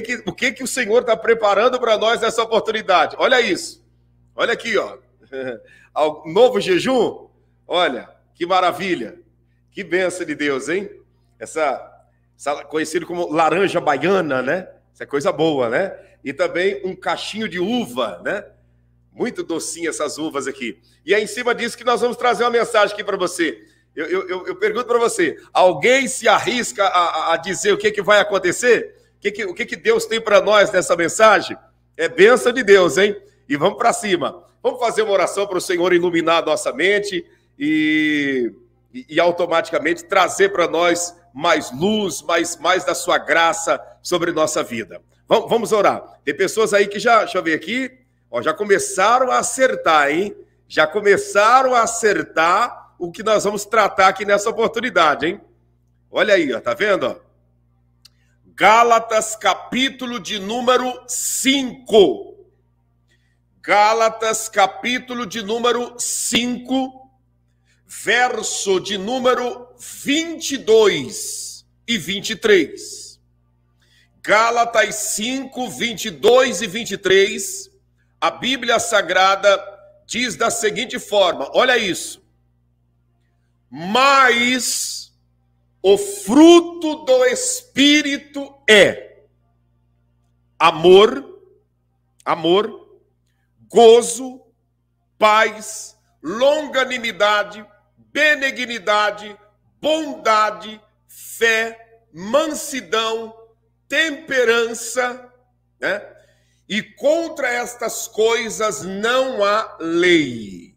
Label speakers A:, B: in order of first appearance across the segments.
A: que, o que, que o Senhor está preparando para nós nessa oportunidade? Olha isso. Olha aqui, ó. Novo jejum. Olha, que maravilha. Que benção de Deus, hein? Essa, essa conhecido como laranja baiana, né? Isso é coisa boa, né? E também um cachinho de uva, né? Muito docinha essas uvas aqui. E aí em cima disso que nós vamos trazer uma mensagem aqui para você. Eu, eu, eu, pergunto para você: alguém se arrisca a, a dizer o que, que vai acontecer? Que que, o que, que Deus tem para nós nessa mensagem? É bênção de Deus, hein? E vamos para cima. Vamos fazer uma oração para o Senhor iluminar a nossa mente e, e, e automaticamente trazer para nós mais luz, mais, mais da sua graça sobre nossa vida. Vamos, vamos orar. Tem pessoas aí que já, deixa eu ver aqui, ó, já começaram a acertar, hein? Já começaram a acertar o que nós vamos tratar aqui nessa oportunidade, hein? Olha aí, ó, tá vendo? Ó? Gálatas, capítulo de número 5. Gálatas, capítulo de número 5, verso de número 22 e 23. Gálatas 5, 22 e 23, a Bíblia Sagrada diz da seguinte forma: olha isso. Mas o fruto do Espírito é amor, amor, gozo, paz, longanimidade, benignidade, bondade, fé, mansidão, temperança, né? E contra estas coisas não há lei.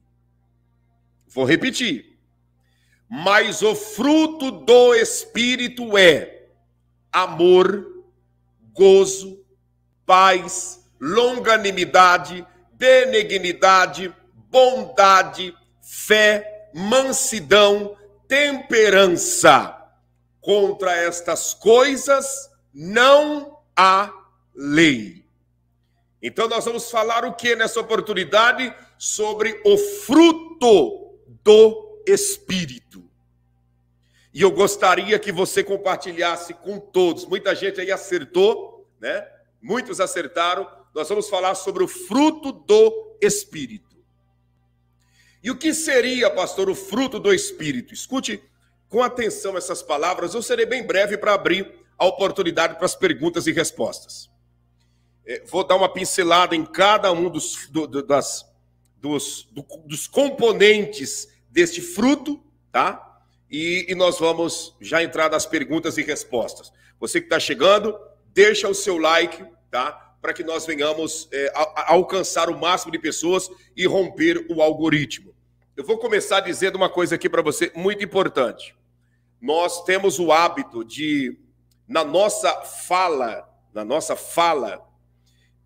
A: Vou repetir. Mas o fruto do Espírito é amor, gozo, paz, longanimidade, benignidade, bondade, fé, mansidão, temperança. Contra estas coisas não há lei. Então nós vamos falar o que nessa oportunidade sobre o fruto do espírito. E eu gostaria que você compartilhasse com todos. Muita gente aí acertou, né? Muitos acertaram. Nós vamos falar sobre o fruto do Espírito. E o que seria, pastor, o fruto do Espírito? Escute com atenção essas palavras. Eu serei bem breve para abrir a oportunidade para as perguntas e respostas. É, vou dar uma pincelada em cada um dos, do, do, das, dos, do, dos componentes deste fruto, tá? e, e nós vamos já entrar nas perguntas e respostas. Você que está chegando, deixa o seu like, tá? Para que nós venhamos é, a, a alcançar o máximo de pessoas e romper o algoritmo. Eu vou começar dizendo uma coisa aqui para você muito importante. Nós temos o hábito de, na nossa fala, na nossa fala,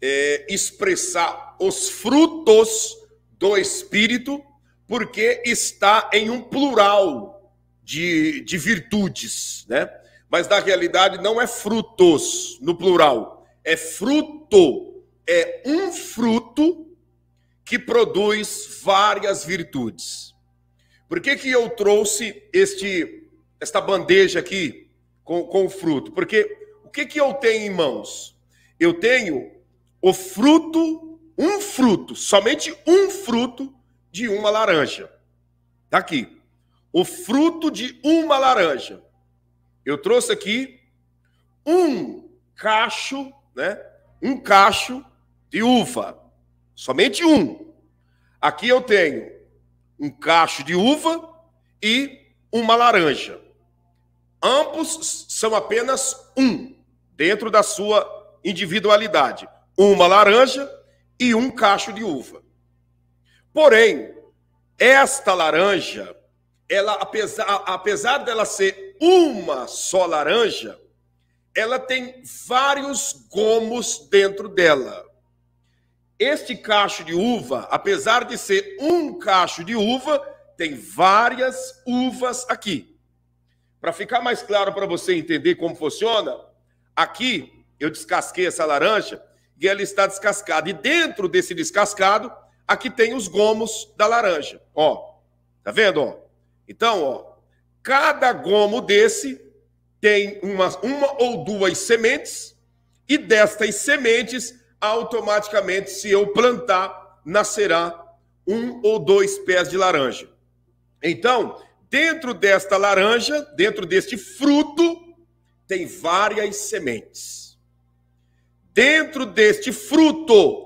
A: é, expressar os frutos do Espírito, porque está em um plural de, de virtudes, né? Mas na realidade não é frutos no plural, é fruto, é um fruto que produz várias virtudes. Por que, que eu trouxe este esta bandeja aqui com, com o fruto? Porque o que, que eu tenho em mãos? Eu tenho o fruto, um fruto, somente um fruto de uma laranja. Está aqui o fruto de uma laranja. Eu trouxe aqui um cacho, né? Um cacho de uva. Somente um. Aqui eu tenho um cacho de uva e uma laranja. Ambos são apenas um dentro da sua individualidade. Uma laranja e um cacho de uva. Porém, esta laranja ela apesar, apesar dela ser uma só laranja, ela tem vários gomos dentro dela. Este cacho de uva, apesar de ser um cacho de uva, tem várias uvas aqui. Para ficar mais claro para você entender como funciona, aqui eu descasquei essa laranja e ela está descascada. E dentro desse descascado, aqui tem os gomos da laranja. Ó, tá vendo? Ó, então, ó, cada gomo desse tem uma, uma ou duas sementes, e destas sementes, automaticamente, se eu plantar, nascerá um ou dois pés de laranja. Então, dentro desta laranja, dentro deste fruto, tem várias sementes. Dentro deste fruto,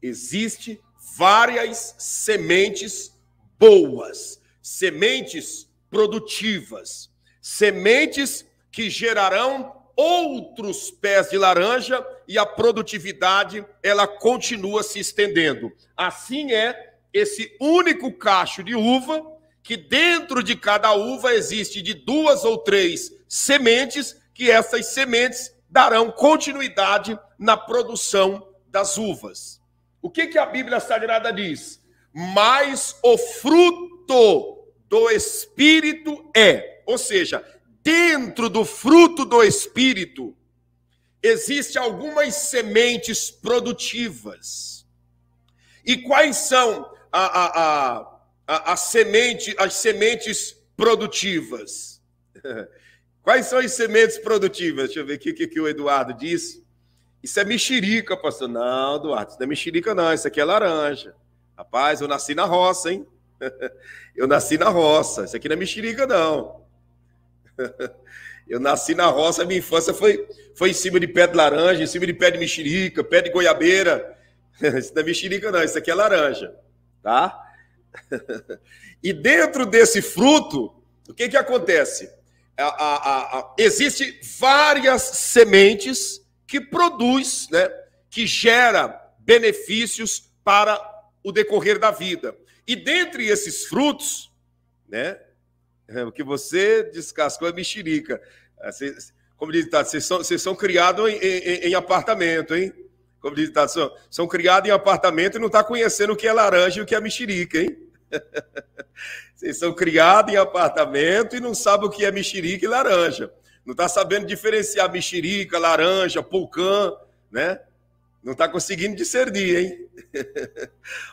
A: existe várias sementes boas sementes produtivas, sementes que gerarão outros pés de laranja e a produtividade ela continua se estendendo. Assim é esse único cacho de uva que dentro de cada uva existe de duas ou três sementes que essas sementes darão continuidade na produção das uvas. O que que a Bíblia Sagrada diz? Mas o fruto do Espírito é, ou seja, dentro do fruto do Espírito existem algumas sementes produtivas. E quais são a, a, a, a semente, as sementes produtivas? Quais são as sementes produtivas? Deixa eu ver o que, que, que o Eduardo disse. Isso é mexerica, pastor. Não, Eduardo, isso não é mexerica, não. Isso aqui é laranja. Rapaz, eu nasci na roça, hein? Eu nasci na roça. Isso aqui não é mexerica, não. Eu nasci na roça, minha infância foi, foi em cima de pé de laranja, em cima de pé de mexerica, pé de goiabeira. Isso não é mexerica, não. Isso aqui é laranja, tá? E dentro desse fruto, o que que acontece? A, a, a, existe várias sementes que produz, né, que gera benefícios para o decorrer da vida. E dentre esses frutos, né? É, o que você descascou é mexerica. Ah, como diz o tá, ditado, vocês são, vocês são criados em, em, em, apartamento, hein? Como diz o tá, ditado, são, são criados em apartamento e não está conhecendo o que é laranja e o que é mexerica, hein? Vocês são criados em apartamento e não sabem o que é mexerica e laranja. Não está sabendo diferenciar mexerica, laranja, pulcã, né? Não está conseguindo discernir, hein?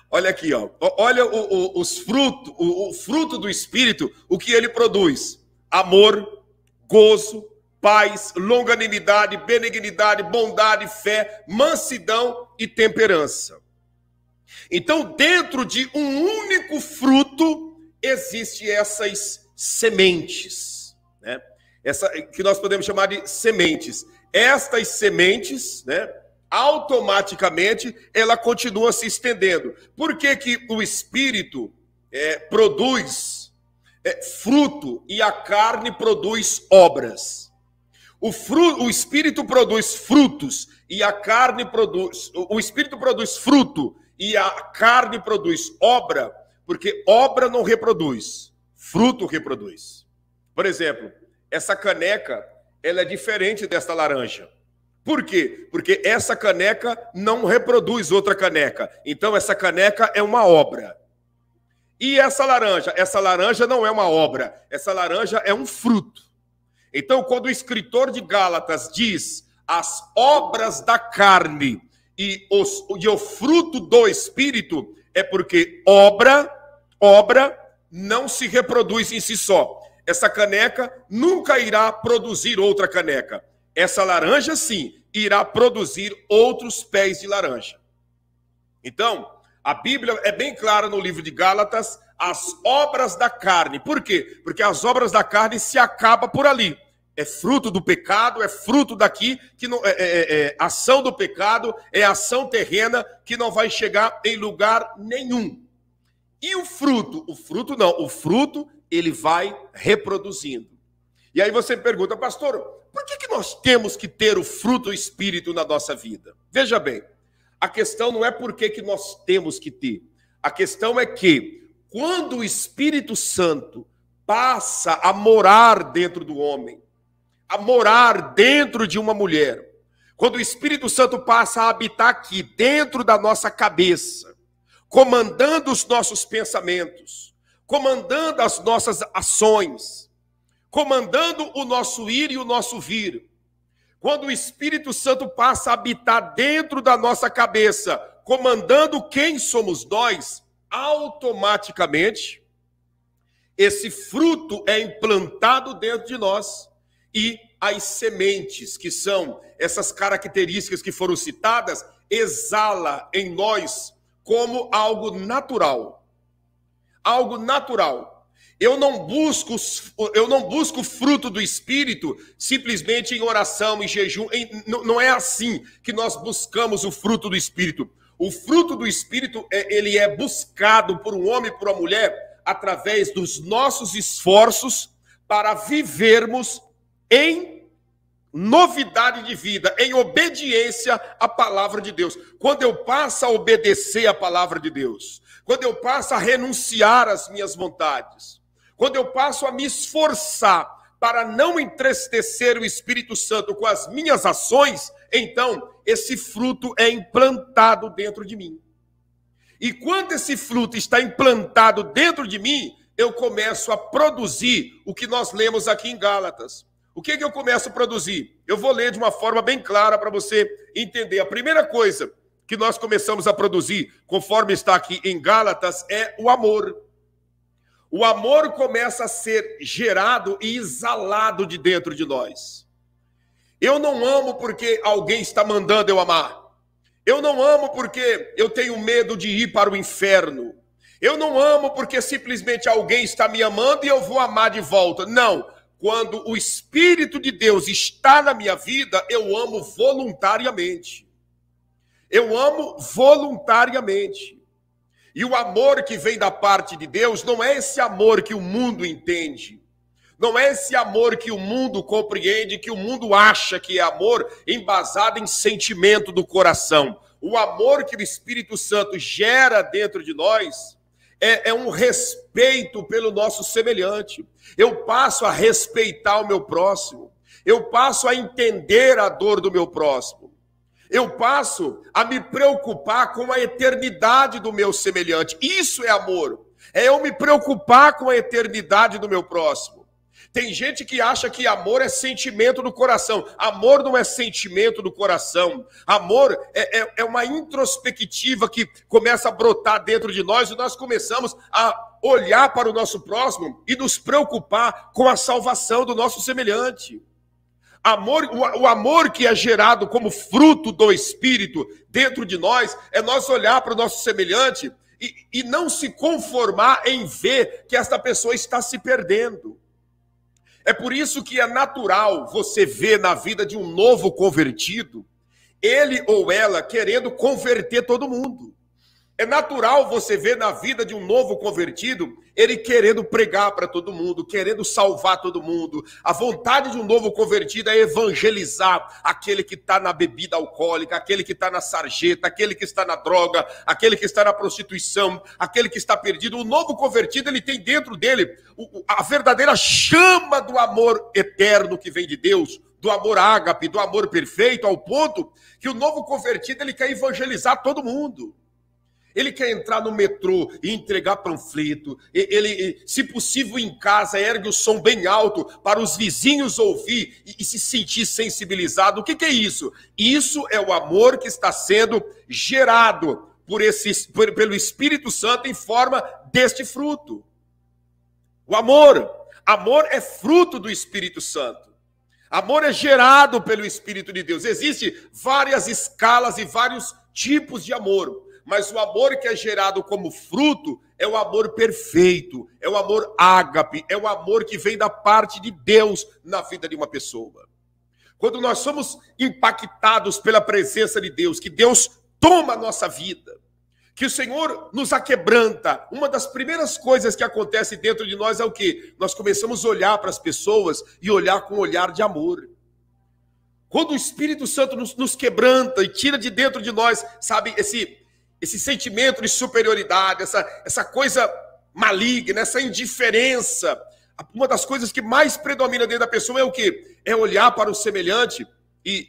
A: olha aqui, ó. olha o, o, os fruto, o, o fruto do Espírito, o que ele produz: amor, gozo, paz, longanimidade, benignidade, bondade, fé, mansidão e temperança. Então, dentro de um único fruto, existem essas sementes, né? Essa, que nós podemos chamar de sementes. Estas sementes, né? automaticamente ela continua se estendendo. Por que, que o espírito é, produz é, fruto e a carne produz obras? O, fru, o espírito produz frutos e a carne produz. O, o espírito produz fruto e a carne produz obra, porque obra não reproduz, fruto reproduz. Por exemplo, essa caneca ela é diferente desta laranja. Por quê? Porque essa caneca não reproduz outra caneca. Então, essa caneca é uma obra. E essa laranja? Essa laranja não é uma obra, essa laranja é um fruto. Então, quando o escritor de Gálatas diz as obras da carne e, os, e o fruto do espírito, é porque obra, obra não se reproduz em si só. Essa caneca nunca irá produzir outra caneca essa laranja sim irá produzir outros pés de laranja. Então, a Bíblia é bem clara no livro de Gálatas, as obras da carne. Por quê? Porque as obras da carne se acabam por ali. É fruto do pecado, é fruto daqui, que não, é, é, é, é ação do pecado, é ação terrena que não vai chegar em lugar nenhum. E o fruto? O fruto não, o fruto ele vai reproduzindo. E aí você pergunta, pastor, por que, que nós temos que ter o fruto do Espírito na nossa vida? Veja bem, a questão não é por que, que nós temos que ter. A questão é que, quando o Espírito Santo passa a morar dentro do homem, a morar dentro de uma mulher, quando o Espírito Santo passa a habitar aqui, dentro da nossa cabeça, comandando os nossos pensamentos, comandando as nossas ações, comandando o nosso ir e o nosso vir. Quando o Espírito Santo passa a habitar dentro da nossa cabeça, comandando quem somos nós, automaticamente esse fruto é implantado dentro de nós e as sementes, que são essas características que foram citadas, exala em nós como algo natural. Algo natural. Eu não busco eu não busco fruto do espírito simplesmente em oração e jejum. Em, não é assim que nós buscamos o fruto do espírito. O fruto do espírito é, ele é buscado por um homem e por uma mulher através dos nossos esforços para vivermos em novidade de vida, em obediência à palavra de Deus. Quando eu passo a obedecer à palavra de Deus, quando eu passo a renunciar às minhas vontades, quando eu passo a me esforçar para não entristecer o Espírito Santo com as minhas ações, então esse fruto é implantado dentro de mim. E quando esse fruto está implantado dentro de mim, eu começo a produzir o que nós lemos aqui em Gálatas. O que, é que eu começo a produzir? Eu vou ler de uma forma bem clara para você entender. A primeira coisa que nós começamos a produzir, conforme está aqui em Gálatas, é o amor o amor começa a ser gerado e exalado de dentro de nós. Eu não amo porque alguém está mandando eu amar. Eu não amo porque eu tenho medo de ir para o inferno. Eu não amo porque simplesmente alguém está me amando e eu vou amar de volta. Não. Quando o Espírito de Deus está na minha vida, eu amo voluntariamente. Eu amo voluntariamente. E o amor que vem da parte de Deus não é esse amor que o mundo entende. Não é esse amor que o mundo compreende, que o mundo acha que é amor, embasado em sentimento do coração. O amor que o Espírito Santo gera dentro de nós é, é um respeito pelo nosso semelhante. Eu passo a respeitar o meu próximo. Eu passo a entender a dor do meu próximo eu passo a me preocupar com a eternidade do meu semelhante. Isso é amor. É eu me preocupar com a eternidade do meu próximo. Tem gente que acha que amor é sentimento do coração. Amor não é sentimento do coração. Amor é, é, é uma introspectiva que começa a brotar dentro de nós e nós começamos a olhar para o nosso próximo e nos preocupar com a salvação do nosso semelhante. Amor, o, o amor que é gerado como fruto do Espírito dentro de nós é nós olhar para o nosso semelhante e, e não se conformar em ver que esta pessoa está se perdendo. É por isso que é natural você ver na vida de um novo convertido, ele ou ela querendo converter todo mundo. É natural você ver na vida de um novo convertido ele querendo pregar para todo mundo, querendo salvar todo mundo. A vontade de um novo convertido é evangelizar aquele que está na bebida alcoólica, aquele que está na sarjeta, aquele que está na droga, aquele que está na prostituição, aquele que está perdido. O novo convertido ele tem dentro dele a verdadeira chama do amor eterno que vem de Deus, do amor ágape, do amor perfeito, ao ponto que o novo convertido ele quer evangelizar todo mundo. Ele quer entrar no metrô e entregar panfleto. Ele, se possível, em casa, ergue o som bem alto para os vizinhos ouvir e, se sentir sensibilizado. O que, que é isso? Isso é o amor que está sendo gerado por esse, por, pelo Espírito Santo em forma deste fruto. O amor. Amor é fruto do Espírito Santo. Amor é gerado pelo Espírito de Deus. Existem várias escalas e vários tipos de amor mas o amor que é gerado como fruto é o amor perfeito, é o amor ágape, é o amor que vem da parte de Deus na vida de uma pessoa. Quando nós somos impactados pela presença de Deus, que Deus toma a nossa vida, que o Senhor nos aquebranta. Uma das primeiras coisas que acontece dentro de nós é o que? Nós começamos a olhar para as pessoas e olhar com um olhar de amor. Quando o Espírito Santo nos, nos quebranta e tira de dentro de nós, sabe, esse esse sentimento de superioridade, essa, essa coisa maligna, essa indiferença. Uma das coisas que mais predomina dentro da pessoa é o que? É olhar para o semelhante e,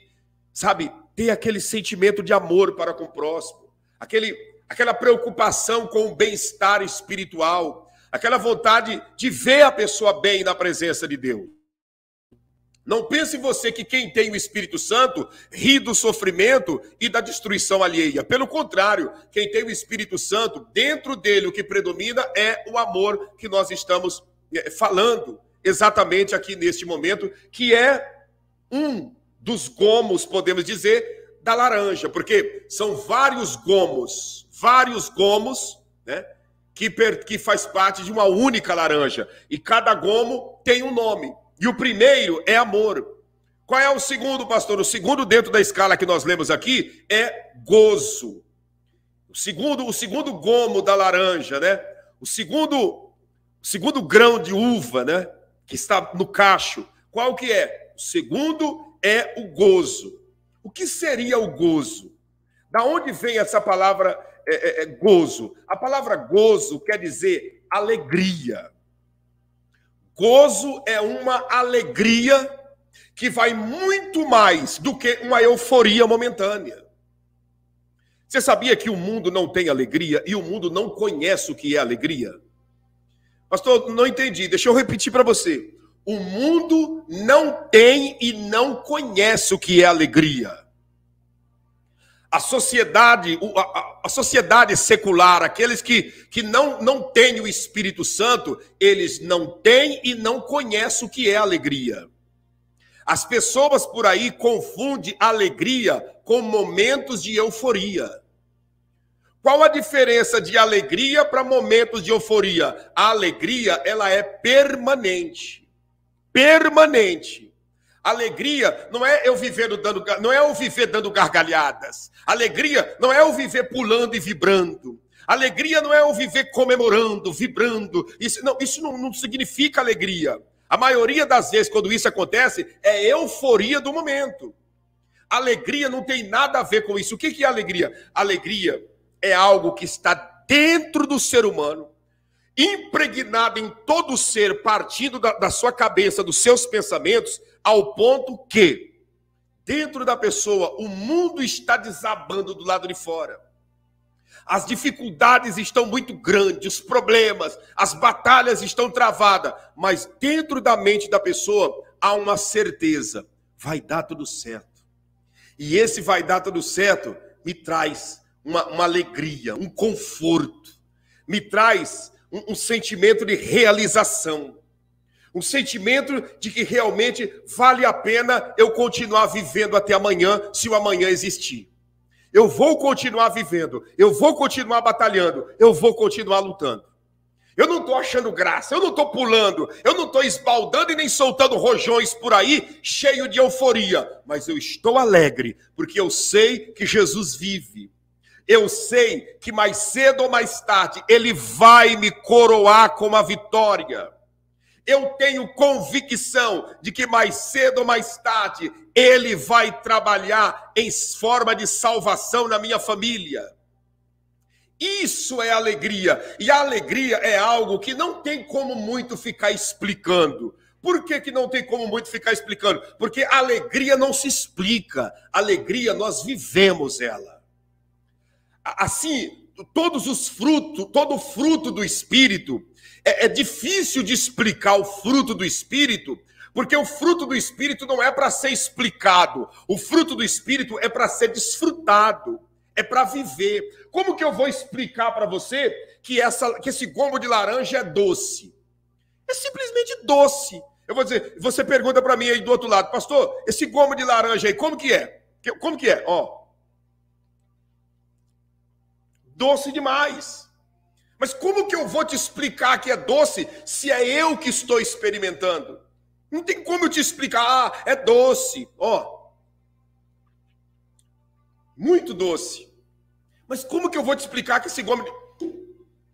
A: sabe, ter aquele sentimento de amor para com o próximo, aquele, aquela preocupação com o bem-estar espiritual, aquela vontade de ver a pessoa bem na presença de Deus. Não pense você que quem tem o Espírito Santo ri do sofrimento e da destruição alheia. Pelo contrário, quem tem o Espírito Santo, dentro dele o que predomina é o amor que nós estamos eh, falando exatamente aqui neste momento, que é um dos gomos, podemos dizer, da laranja, porque são vários gomos, vários gomos, né? Que, per, que faz parte de uma única laranja. E cada gomo tem um nome. E o primeiro é amor. Qual é o segundo, pastor? O segundo, dentro da escala que nós lemos aqui, é gozo. O segundo, o segundo gomo da laranja, né? O segundo, o segundo grão de uva, né? Que está no cacho. Qual que é? O segundo é o gozo. O que seria o gozo? Da onde vem essa palavra é, é, é, gozo? A palavra gozo quer dizer alegria. Gozo é uma alegria que vai muito mais do que uma euforia momentânea. Você sabia que o mundo não tem alegria e o mundo não conhece o que é alegria? Pastor, não entendi. Deixa eu repetir para você. O mundo não tem e não conhece o que é alegria a sociedade, a, a, sociedade secular, aqueles que, que não, não têm o Espírito Santo, eles não têm e não conhecem o que é alegria. As pessoas por aí confundem alegria com momentos de euforia. Qual a diferença de alegria para momentos de euforia? A alegria, ela é permanente. Permanente. Alegria não é eu viver dando, não é eu viver dando gargalhadas. Alegria não é eu viver pulando e vibrando. Alegria não é eu viver comemorando, vibrando. Isso não, isso não, não significa alegria. A maioria das vezes quando isso acontece é euforia do momento. Alegria não tem nada a ver com isso. O que é alegria? Alegria é algo que está dentro do ser humano, impregnado em todo o ser, partindo da, da sua cabeça, dos seus pensamentos, ao ponto que dentro da pessoa o mundo está desabando do lado de fora. As dificuldades estão muito grandes, os problemas, as batalhas estão travadas, mas dentro da mente da pessoa há uma certeza: vai dar tudo certo. E esse vai dar tudo certo me traz uma, uma alegria, um conforto, me traz um, um sentimento de realização um sentimento de que realmente vale a pena eu continuar vivendo até amanhã, se o amanhã existir. Eu vou continuar vivendo, eu vou continuar batalhando, eu vou continuar lutando. Eu não estou achando graça, eu não estou pulando, eu não estou esbaldando e nem soltando rojões por aí, cheio de euforia, mas eu estou alegre, porque eu sei que Jesus vive. Eu sei que mais cedo ou mais tarde ele vai me coroar com uma vitória eu tenho convicção de que mais cedo ou mais tarde ele vai trabalhar em forma de salvação na minha família. Isso é alegria. E a alegria é algo que não tem como muito ficar explicando. Por que, que não tem como muito ficar explicando? Porque alegria não se explica. Alegria, nós vivemos ela. Assim, todos os frutos, todo fruto do Espírito, é, é difícil de explicar o fruto do Espírito, porque o fruto do Espírito não é para ser explicado, o fruto do Espírito é para ser desfrutado, é para viver. Como que eu vou explicar para você que, essa, que esse gombo de laranja é doce? É simplesmente doce. Eu vou dizer, você pergunta para mim aí do outro lado, pastor, esse gombo de laranja aí, como que é? Como que é? Ó. Doce demais. Mas como que eu vou te explicar que é doce se é eu que estou experimentando? Não tem como eu te explicar, ah, é doce, ó. Muito doce. Mas como que eu vou te explicar que esse gomo de,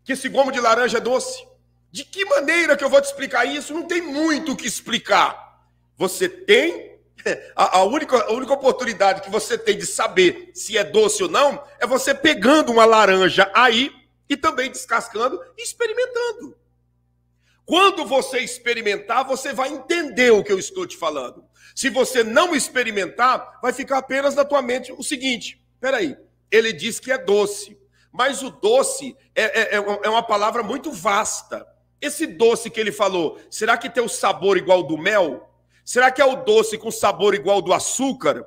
A: que esse gomo de laranja é doce? De que maneira que eu vou te explicar isso? Não tem muito o que explicar. Você tem a, a, única, a única oportunidade que você tem de saber se é doce ou não é você pegando uma laranja aí e também descascando e experimentando. Quando você experimentar, você vai entender o que eu estou te falando. Se você não experimentar, vai ficar apenas na tua mente o seguinte: peraí, ele diz que é doce, mas o doce é, é, é uma é palavra muito vasta. Esse doce que ele falou, será que tem o sabor igual do mel? Será que é o doce com sabor igual do açúcar?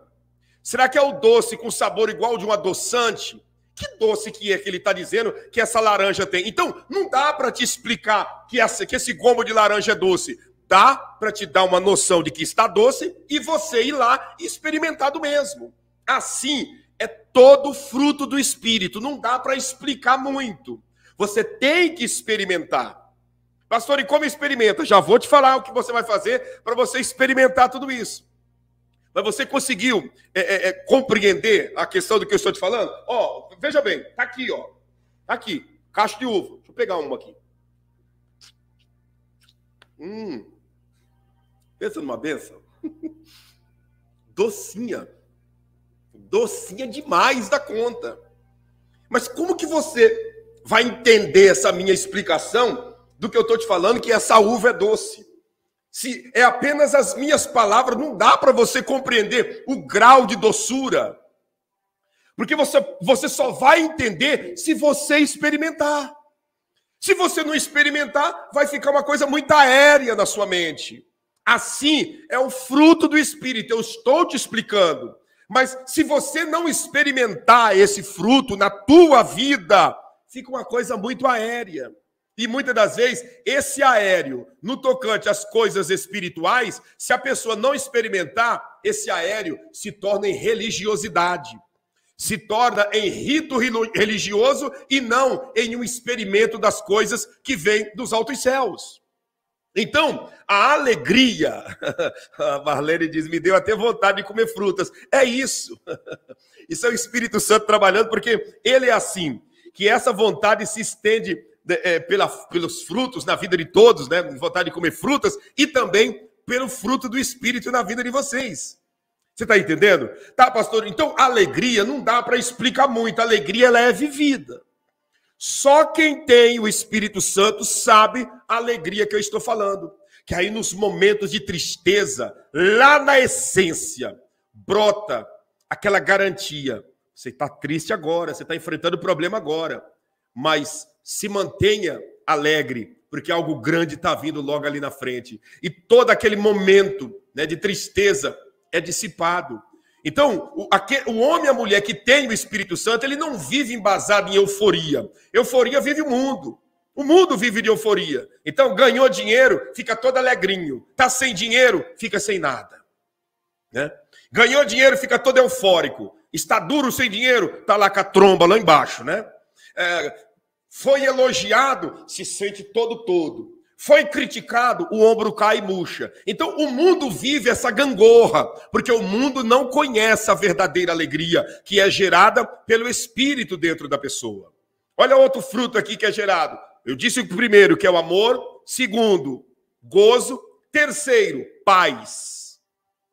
A: Será que é o doce com sabor igual de um adoçante? que doce que é que ele está dizendo que essa laranja tem? Então, não dá para te explicar que, essa, que esse gombo de laranja é doce. Dá para te dar uma noção de que está doce e você ir lá e experimentar do mesmo. Assim é todo fruto do Espírito. Não dá para explicar muito. Você tem que experimentar. Pastor, e como experimenta? Já vou te falar o que você vai fazer para você experimentar tudo isso. Mas você conseguiu é, é, é, compreender a questão do que eu estou te falando? Ó, veja bem, tá aqui, ó. Tá aqui, cacho de uva. Deixa eu pegar uma aqui. Hum. Pensa numa benção. Docinha. Docinha demais da conta. Mas como que você vai entender essa minha explicação do que eu estou te falando, que essa uva é doce? se é apenas as minhas palavras, não dá para você compreender o grau de doçura. Porque você, você só vai entender se você experimentar. Se você não experimentar, vai ficar uma coisa muito aérea na sua mente. Assim é o fruto do Espírito, eu estou te explicando. Mas se você não experimentar esse fruto na tua vida, fica uma coisa muito aérea. E muitas das vezes, esse aéreo, no tocante às coisas espirituais, se a pessoa não experimentar, esse aéreo se torna em religiosidade. Se torna em rito religioso e não em um experimento das coisas que vêm dos altos céus. Então, a alegria, a Marlene diz, me deu até vontade de comer frutas. É isso. Isso é o Espírito Santo trabalhando, porque ele é assim, que essa vontade se estende é, pela, pelos frutos na vida de todos, né? Vontade de comer frutas e também pelo fruto do Espírito na vida de vocês. Você está entendendo? Tá, pastor? Então, alegria não dá para explicar muito. alegria ela é vivida. Só quem tem o Espírito Santo sabe a alegria que eu estou falando. Que aí nos momentos de tristeza, lá na essência, brota aquela garantia. Você está triste agora, você está enfrentando o problema agora. Mas se mantenha alegre, porque algo grande está vindo logo ali na frente. E todo aquele momento né, de tristeza é dissipado. Então, o, aquele, o homem e a mulher que tem o Espírito Santo, ele não vive embasado em euforia. Euforia vive o mundo. O mundo vive de euforia. Então, ganhou dinheiro, fica todo alegrinho. Tá sem dinheiro, fica sem nada. Né? Ganhou dinheiro, fica todo eufórico. Está duro sem dinheiro, tá lá com a tromba lá embaixo, né? É, foi elogiado, se sente todo todo. Foi criticado, o ombro cai e murcha. Então o mundo vive essa gangorra, porque o mundo não conhece a verdadeira alegria que é gerada pelo espírito dentro da pessoa. Olha outro fruto aqui que é gerado. Eu disse o primeiro, que é o amor. Segundo, gozo. Terceiro, paz.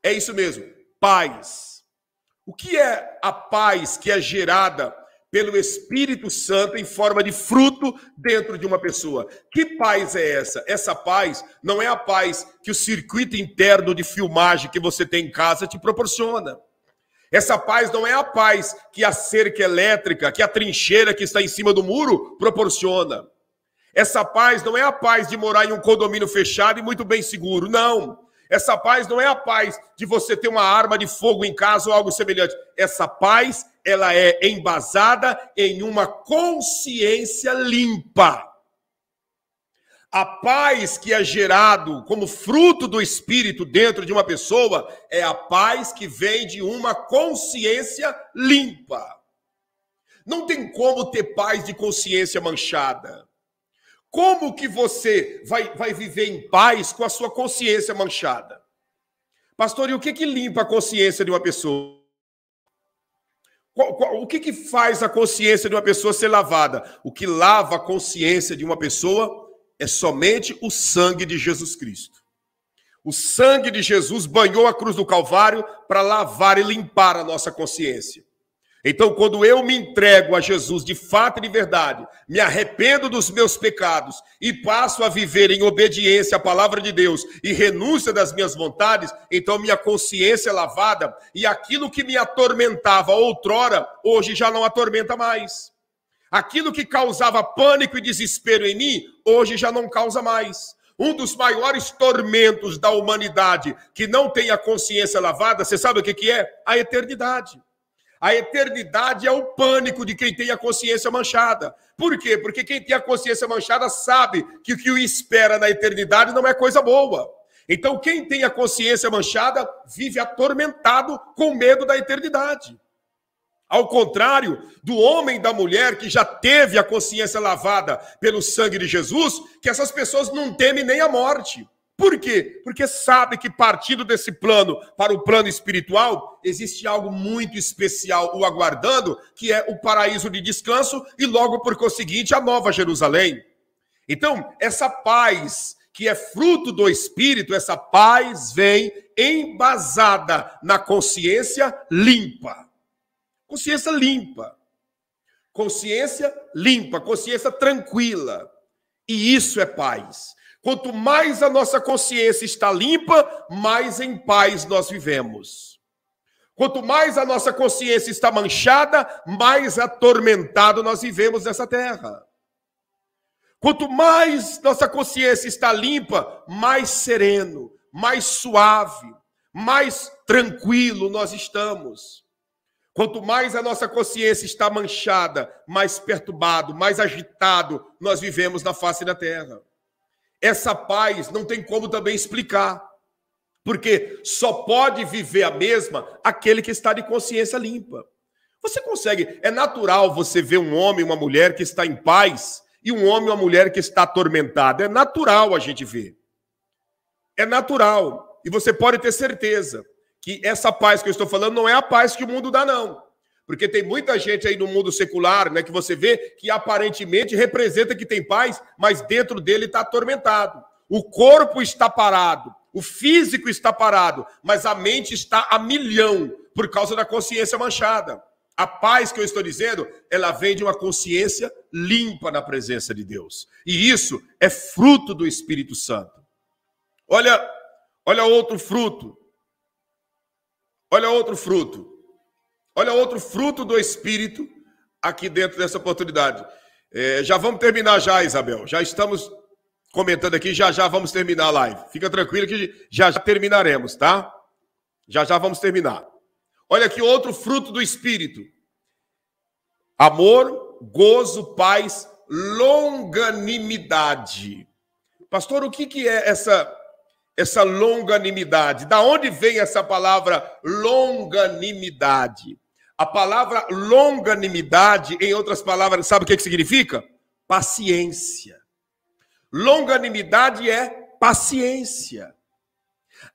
A: É isso mesmo, paz. O que é a paz que é gerada pelo Espírito Santo em forma de fruto dentro de uma pessoa. Que paz é essa? Essa paz não é a paz que o circuito interno de filmagem que você tem em casa te proporciona. Essa paz não é a paz que a cerca elétrica, que a trincheira que está em cima do muro proporciona. Essa paz não é a paz de morar em um condomínio fechado e muito bem seguro. Não. Essa paz não é a paz de você ter uma arma de fogo em casa ou algo semelhante. Essa paz, ela é embasada em uma consciência limpa. A paz que é gerado como fruto do espírito dentro de uma pessoa é a paz que vem de uma consciência limpa. Não tem como ter paz de consciência manchada. Como que você vai, vai viver em paz com a sua consciência manchada? Pastor, e o que, que limpa a consciência de uma pessoa? o que, que faz a consciência de uma pessoa ser lavada? O que lava a consciência de uma pessoa é somente o sangue de Jesus Cristo. O sangue de Jesus banhou a cruz do Calvário para lavar e limpar a nossa consciência. Então, quando eu me entrego a Jesus de fato e de verdade, me arrependo dos meus pecados e passo a viver em obediência à palavra de Deus e renúncia das minhas vontades, então minha consciência é lavada e aquilo que me atormentava outrora, hoje já não atormenta mais. Aquilo que causava pânico e desespero em mim, hoje já não causa mais. Um dos maiores tormentos da humanidade que não tem a consciência lavada, você sabe o que, que é? A eternidade. A eternidade é o pânico de quem tem a consciência manchada. Por quê? Porque quem tem a consciência manchada sabe que o que o espera na eternidade não é coisa boa. Então, quem tem a consciência manchada vive atormentado com medo da eternidade. Ao contrário do homem e da mulher que já teve a consciência lavada pelo sangue de Jesus, que essas pessoas não temem nem a morte. Por quê? Porque sabe que partindo desse plano para o plano espiritual, existe algo muito especial o aguardando, que é o paraíso de descanso e logo por conseguinte a nova Jerusalém. Então, essa paz que é fruto do espírito, essa paz vem embasada na consciência limpa. Consciência limpa. Consciência limpa, consciência tranquila. E isso é paz. Quanto mais a nossa consciência está limpa, mais em paz nós vivemos. Quanto mais a nossa consciência está manchada, mais atormentado nós vivemos nessa terra. Quanto mais nossa consciência está limpa, mais sereno, mais suave, mais tranquilo nós estamos. Quanto mais a nossa consciência está manchada, mais perturbado, mais agitado nós vivemos na face da terra. Essa paz não tem como também explicar, porque só pode viver a mesma aquele que está de consciência limpa. Você consegue, é natural você ver um homem e uma mulher que está em paz e um homem e uma mulher que está atormentado. É natural a gente ver. É natural. E você pode ter certeza que essa paz que eu estou falando não é a paz que o mundo dá, não. Porque tem muita gente aí no mundo secular, né, que você vê que aparentemente representa que tem paz, mas dentro dele está atormentado. O corpo está parado, o físico está parado, mas a mente está a milhão por causa da consciência manchada. A paz que eu estou dizendo, ela vem de uma consciência limpa na presença de Deus. E isso é fruto do Espírito Santo. Olha, olha outro fruto. Olha outro fruto. Olha outro fruto do Espírito aqui dentro dessa oportunidade. É, já vamos terminar já, Isabel. Já estamos comentando aqui, já já vamos terminar a live. Fica tranquilo que já já terminaremos, tá? Já já vamos terminar. Olha aqui outro fruto do Espírito. Amor, gozo, paz, longanimidade. Pastor, o que, que é essa essa longanimidade? Da onde vem essa palavra longanimidade? A palavra longanimidade, em outras palavras, sabe o que, que significa? Paciência. Longanimidade é paciência.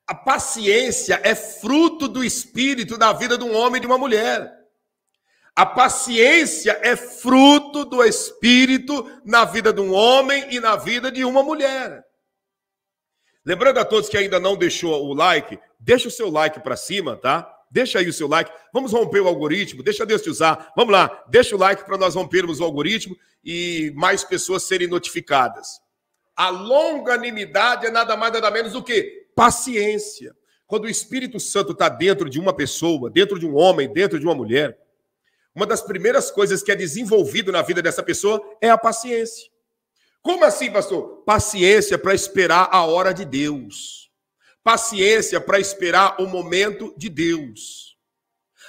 A: A paciência é fruto do espírito da vida de um homem e de uma mulher. A paciência é fruto do espírito na vida de um homem e na vida de uma mulher. Lembrando a todos que ainda não deixou o like, deixa o seu like para cima, tá? Deixa aí o seu like. Vamos romper o algoritmo. Deixa Deus te usar. Vamos lá. Deixa o like para nós rompermos o algoritmo e mais pessoas serem notificadas. A longanimidade é nada mais, nada menos do que paciência. Quando o Espírito Santo está dentro de uma pessoa, dentro de um homem, dentro de uma mulher, uma das primeiras coisas que é desenvolvido na vida dessa pessoa é a paciência. Como assim, pastor? Paciência para esperar a hora de Deus paciência para esperar o momento de Deus.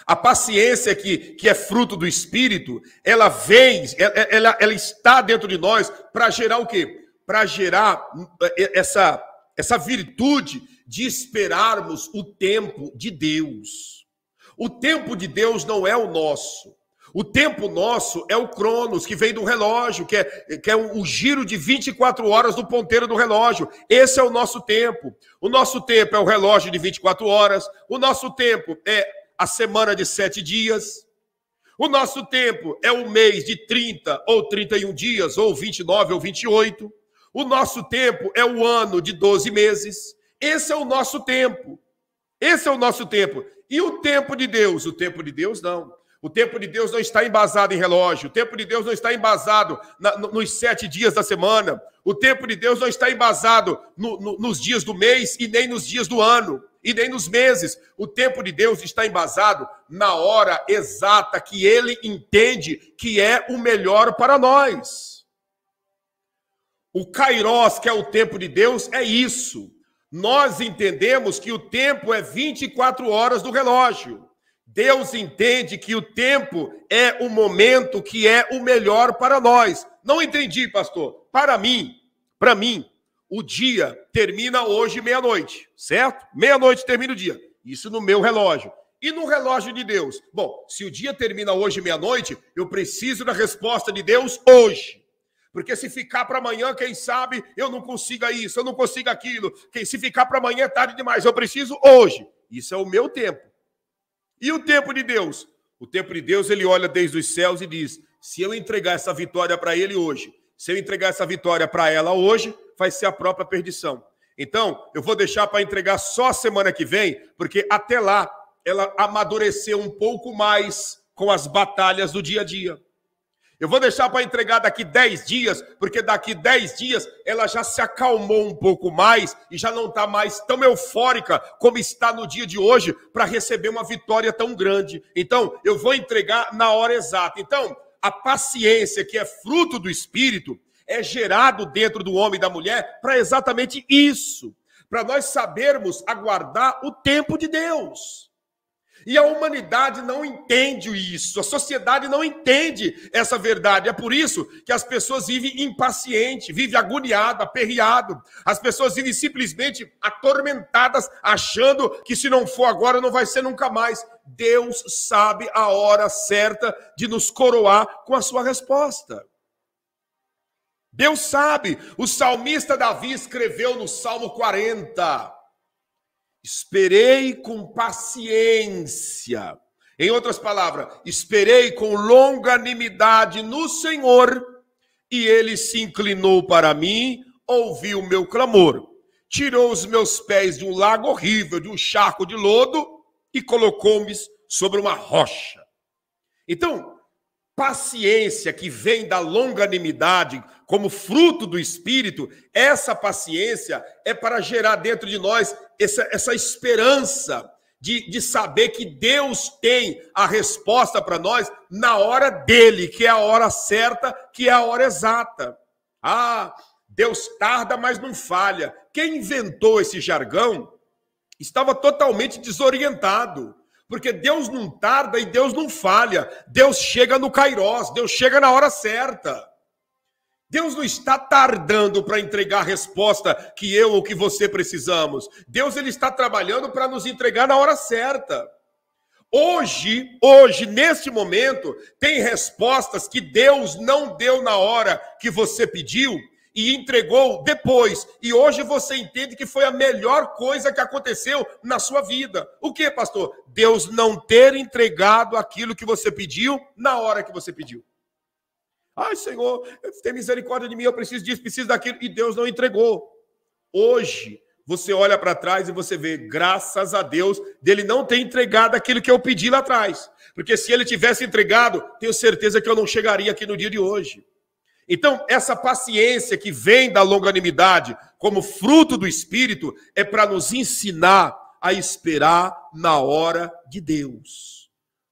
A: A paciência que, que é fruto do Espírito, ela vem, é, é, ela, ela está dentro de nós para gerar o quê? Para gerar é, essa, essa virtude de esperarmos o tempo de Deus. O tempo de Deus não é o nosso. O tempo nosso é o Cronos, que vem do relógio, que é, que é o, giro de 24 horas do ponteiro do relógio. Esse é o nosso tempo. O nosso tempo é o relógio de 24 horas. O nosso tempo é a semana de sete dias. O nosso tempo é o mês de 30 ou 31 dias, ou 29 ou 28. O nosso tempo é o ano de 12 meses. Esse é o nosso tempo. Esse é o nosso tempo. E o tempo de Deus? O tempo de Deus não. O tempo de Deus não está embasado em relógio. O tempo de Deus não está embasado na, nos sete dias da semana. O tempo de Deus não está embasado no, no, nos dias do mês e nem nos dias do ano e nem nos meses. O tempo de Deus está embasado na hora exata que ele entende que é o melhor para nós. O Kairos, que é o tempo de Deus, é isso. Nós entendemos que o tempo é 24 horas do relógio. Deus entende que o tempo é o momento que é o melhor para nós. Não entendi, pastor. Para mim, para mim, o dia termina hoje meia-noite, certo? Meia-noite termina o dia. Isso no meu relógio. E no relógio de Deus? Bom, se o dia termina hoje meia-noite, eu preciso da resposta de Deus hoje. Porque se ficar para amanhã, quem sabe eu não consiga isso, eu não consiga aquilo. Quem se ficar para amanhã é tarde demais, eu preciso hoje. Isso é o meu tempo. E o tempo de Deus? O tempo de Deus, ele olha desde os céus e diz: se eu entregar essa vitória para ele hoje, se eu entregar essa vitória para ela hoje, vai ser a própria perdição. Então, eu vou deixar para entregar só a semana que vem, porque até lá ela amadureceu um pouco mais com as batalhas do dia a dia. Eu vou deixar para entregar daqui 10 dias, porque daqui 10 dias ela já se acalmou um pouco mais e já não está mais tão eufórica como está no dia de hoje para receber uma vitória tão grande. Então, eu vou entregar na hora exata. Então, a paciência, que é fruto do espírito, é gerado dentro do homem e da mulher para exatamente isso, para nós sabermos aguardar o tempo de Deus. E a humanidade não entende isso, a sociedade não entende essa verdade. É por isso que as pessoas vivem impacientes, vivem agoniadas, aperreadas. As pessoas vivem simplesmente atormentadas, achando que se não for agora não vai ser nunca mais. Deus sabe a hora certa de nos coroar com a sua resposta. Deus sabe. O salmista Davi escreveu no Salmo 40: Esperei com paciência. Em outras palavras, esperei com longanimidade no Senhor, e ele se inclinou para mim, ouviu o meu clamor. Tirou os meus pés de um lago horrível, de um charco de lodo, e colocou-me sobre uma rocha. Então, paciência que vem da longanimidade como fruto do Espírito, essa paciência é para gerar dentro de nós essa, essa esperança de, de saber que Deus tem a resposta para nós na hora dele, que é a hora certa, que é a hora exata. Ah, Deus tarda, mas não falha. Quem inventou esse jargão estava totalmente desorientado porque Deus não tarda e Deus não falha. Deus chega no Cairós, Deus chega na hora certa. Deus não está tardando para entregar a resposta que eu ou que você precisamos. Deus ele está trabalhando para nos entregar na hora certa. Hoje, hoje, neste momento, tem respostas que Deus não deu na hora que você pediu, e entregou depois. E hoje você entende que foi a melhor coisa que aconteceu na sua vida. O que, pastor? Deus não ter entregado aquilo que você pediu na hora que você pediu. Ai, Senhor, tem misericórdia de mim, eu preciso disso, preciso daquilo. E Deus não entregou. Hoje, você olha para trás e você vê, graças a Deus, dele não ter entregado aquilo que eu pedi lá atrás. Porque se ele tivesse entregado, tenho certeza que eu não chegaria aqui no dia de hoje. Então, essa paciência que vem da longanimidade como fruto do Espírito é para nos ensinar a esperar na hora de Deus.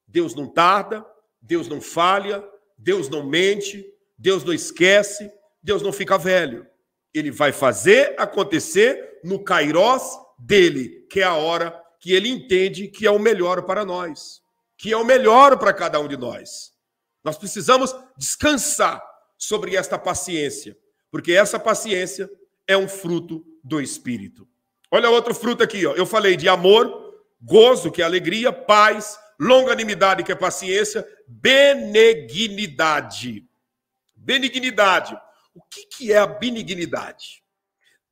A: Deus não tarda, Deus não falha, Deus não mente, Deus não esquece, Deus não fica velho. Ele vai fazer acontecer no kairós dele, que é a hora que ele entende que é o melhor para nós, que é o melhor para cada um de nós. Nós precisamos descansar sobre esta paciência, porque essa paciência é um fruto do Espírito. Olha outro fruto aqui, ó. eu falei de amor, gozo, que é alegria, paz, longanimidade, que é paciência, benignidade. Benignidade. O que, que é a benignidade?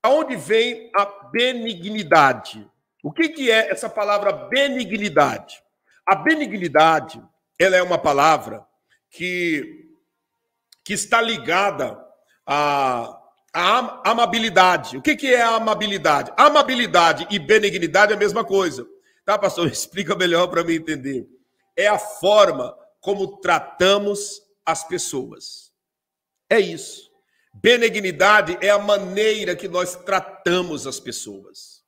A: Aonde vem a benignidade? O que, que é essa palavra benignidade? A benignidade, ela é uma palavra que que está ligada à, à amabilidade. O que, que é a amabilidade? Amabilidade e benignidade é a mesma coisa. Tá, pastor? Explica melhor para mim entender. É a forma como tratamos as pessoas. É isso. Benignidade é a maneira que nós tratamos as pessoas.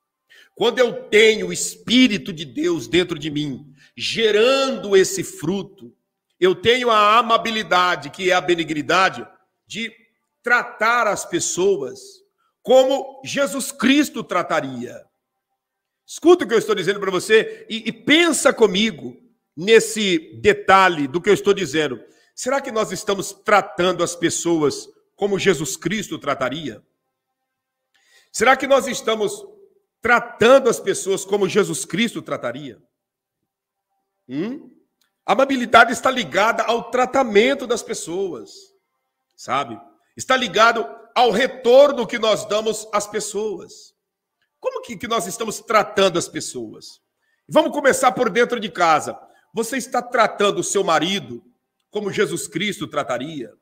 A: Quando eu tenho o Espírito de Deus dentro de mim, gerando esse fruto, eu tenho a amabilidade, que é a benignidade, de tratar as pessoas como Jesus Cristo trataria. Escuta o que eu estou dizendo para você e, e pensa comigo nesse detalhe do que eu estou dizendo. Será que nós estamos tratando as pessoas como Jesus Cristo trataria? Será que nós estamos tratando as pessoas como Jesus Cristo trataria? Hum? A amabilidade está ligada ao tratamento das pessoas, sabe? Está ligado ao retorno que nós damos às pessoas. Como que, que nós estamos tratando as pessoas? Vamos começar por dentro de casa. Você está tratando o seu marido como Jesus Cristo trataria?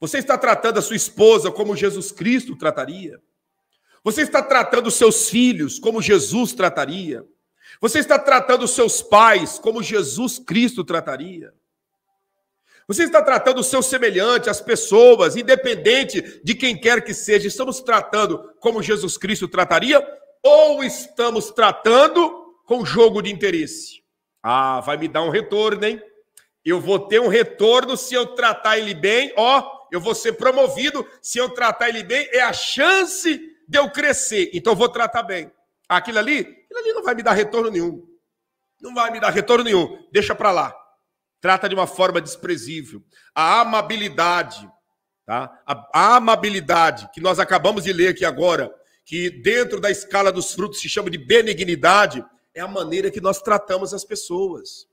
A: Você está tratando a sua esposa como Jesus Cristo trataria? Você está tratando os seus filhos como Jesus trataria? Você está tratando seus pais como Jesus Cristo trataria. Você está tratando o seu semelhante, as pessoas, independente de quem quer que seja, estamos tratando como Jesus Cristo trataria ou estamos tratando com jogo de interesse? Ah, vai me dar um retorno, hein? Eu vou ter um retorno se eu tratar ele bem, ó, oh, eu vou ser promovido se eu tratar ele bem, é a chance de eu crescer, então eu vou tratar bem. Aquilo ali ele não vai me dar retorno nenhum. Não vai me dar retorno nenhum. Deixa para lá. Trata de uma forma desprezível. A amabilidade, tá? A, a amabilidade que nós acabamos de ler aqui agora, que dentro da escala dos frutos se chama de benignidade, é a maneira que nós tratamos as pessoas.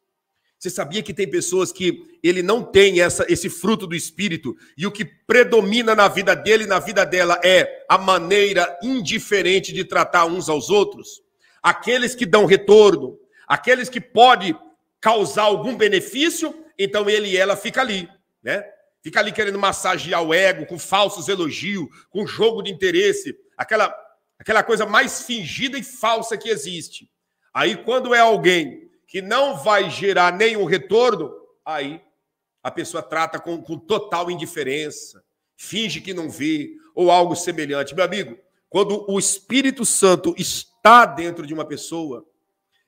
A: Você sabia que tem pessoas que ele não tem essa, esse fruto do espírito e o que predomina na vida dele e na vida dela é a maneira indiferente de tratar uns aos outros? aqueles que dão retorno, aqueles que pode causar algum benefício, então ele e ela fica ali, né? Fica ali querendo massagear o ego com falsos elogios, com jogo de interesse, aquela aquela coisa mais fingida e falsa que existe. Aí quando é alguém que não vai gerar nenhum retorno, aí a pessoa trata com, com total indiferença, finge que não vê ou algo semelhante. Meu amigo, quando o Espírito Santo está dentro de uma pessoa,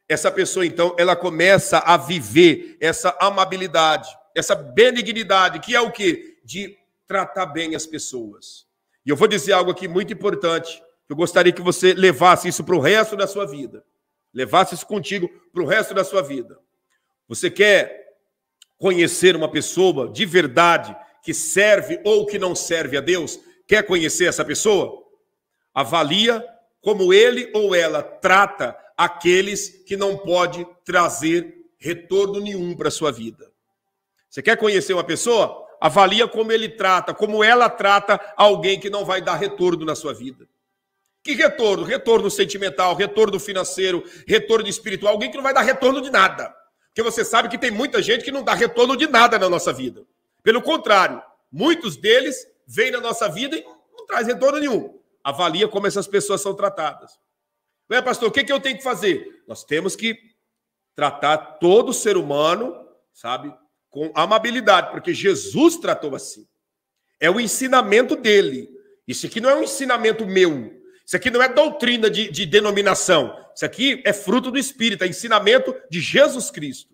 A: essa pessoa então ela começa a viver essa amabilidade, essa benignidade, que é o que de tratar bem as pessoas. E eu vou dizer algo aqui muito importante. Eu gostaria que você levasse isso para o resto da sua vida. Levasse isso contigo para o resto da sua vida. Você quer conhecer uma pessoa de verdade que serve ou que não serve a Deus? Quer conhecer essa pessoa? avalia como ele ou ela trata aqueles que não pode trazer retorno nenhum para sua vida. Você quer conhecer uma pessoa? Avalia como ele trata, como ela trata alguém que não vai dar retorno na sua vida. Que retorno? Retorno sentimental, retorno financeiro, retorno espiritual, alguém que não vai dar retorno de nada. Porque você sabe que tem muita gente que não dá retorno de nada na nossa vida. Pelo contrário, muitos deles vêm na nossa vida e não traz retorno nenhum avalia como essas pessoas são tratadas. Ué, pastor, o que, que eu tenho que fazer? Nós temos que tratar todo ser humano, sabe, com amabilidade, porque Jesus tratou assim. É o ensinamento dele. Isso aqui não é um ensinamento meu. Isso aqui não é doutrina de, de denominação. Isso aqui é fruto do Espírito, é ensinamento de Jesus Cristo.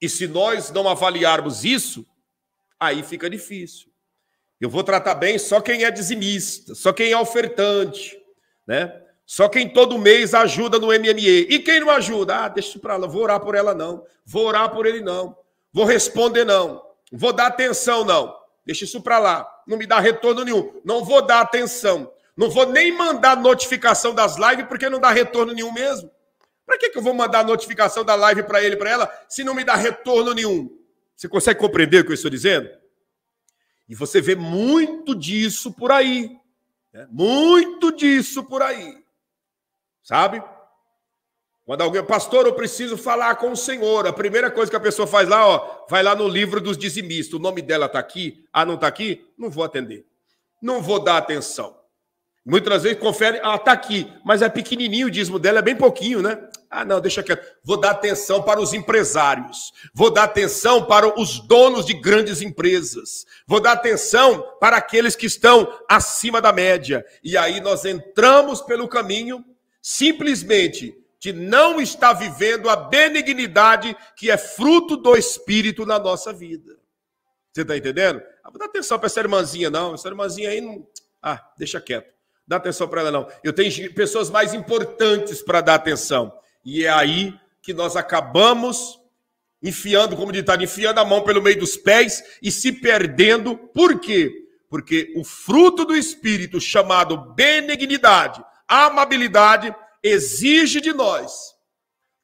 A: E se nós não avaliarmos isso, aí fica difícil. Eu vou tratar bem só quem é dizimista, só quem é ofertante, né? Só quem todo mês ajuda no MME. E quem não ajuda? Ah, deixa isso para lá, vou orar por ela não, vou orar por ele não, vou responder não, vou dar atenção não. Deixa isso para lá, não me dá retorno nenhum, não vou dar atenção. Não vou nem mandar notificação das lives porque não dá retorno nenhum mesmo. Para que, que eu vou mandar notificação da live para ele, para ela, se não me dá retorno nenhum? Você consegue compreender o que eu estou dizendo? E você vê muito disso por aí. Né? Muito disso por aí. Sabe? Quando alguém, pastor, eu preciso falar com o Senhor. A primeira coisa que a pessoa faz lá, ó, vai lá no livro dos dizimistas. O nome dela está aqui? Ah, não está aqui? Não vou atender. Não vou dar atenção. Muitas vezes confere, ah, tá aqui, mas é pequenininho o dízimo dela, é bem pouquinho, né? Ah, não, deixa quieto. Vou dar atenção para os empresários, vou dar atenção para os donos de grandes empresas, vou dar atenção para aqueles que estão acima da média. E aí nós entramos pelo caminho simplesmente de não estar vivendo a benignidade que é fruto do Espírito na nossa vida. Você está entendendo? Ah, vou dar atenção para essa irmãzinha, não. Essa irmãzinha aí não. Ah, deixa quieto dá atenção para ela, não. Eu tenho pessoas mais importantes para dar atenção. E é aí que nós acabamos enfiando, como ditado, tá, enfiando a mão pelo meio dos pés e se perdendo. Por quê? Porque o fruto do Espírito, chamado benignidade, amabilidade, exige de nós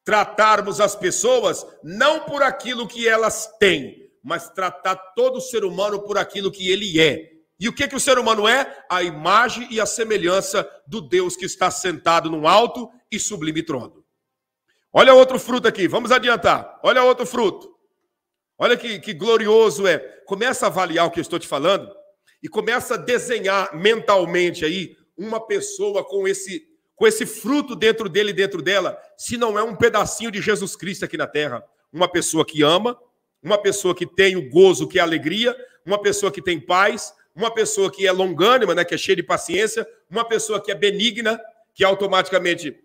A: tratarmos as pessoas não por aquilo que elas têm, mas tratar todo ser humano por aquilo que ele é. E o que, que o ser humano é? A imagem e a semelhança do Deus que está sentado num alto e sublime trono. Olha outro fruto aqui, vamos adiantar. Olha outro fruto. Olha que, que glorioso é. Começa a avaliar o que eu estou te falando e começa a desenhar mentalmente aí uma pessoa com esse com esse fruto dentro dele e dentro dela, se não é um pedacinho de Jesus Cristo aqui na terra. Uma pessoa que ama, uma pessoa que tem o gozo, que é a alegria, uma pessoa que tem paz, uma pessoa que é longânima, né, que é cheia de paciência, uma pessoa que é benigna, que automaticamente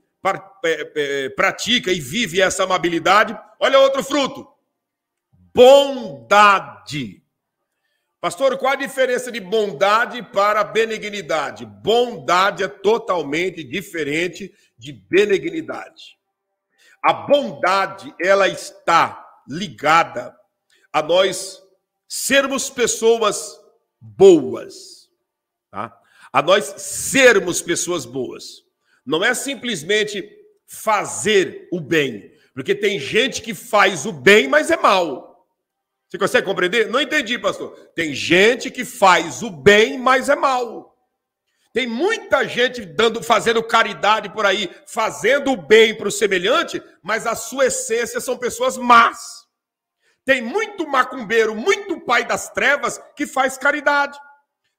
A: é, é, pratica e vive essa amabilidade. Olha outro fruto: bondade. Pastor, qual a diferença de bondade para benignidade? Bondade é totalmente diferente de benignidade. A bondade, ela está ligada a nós sermos pessoas boas. Tá? A nós sermos pessoas boas. Não é simplesmente fazer o bem, porque tem gente que faz o bem, mas é mal. Você consegue compreender? Não entendi, pastor. Tem gente que faz o bem, mas é mal. Tem muita gente dando, fazendo caridade por aí, fazendo o bem para o semelhante, mas a sua essência são pessoas más. Tem muito macumbeiro, muito pai das trevas que faz caridade.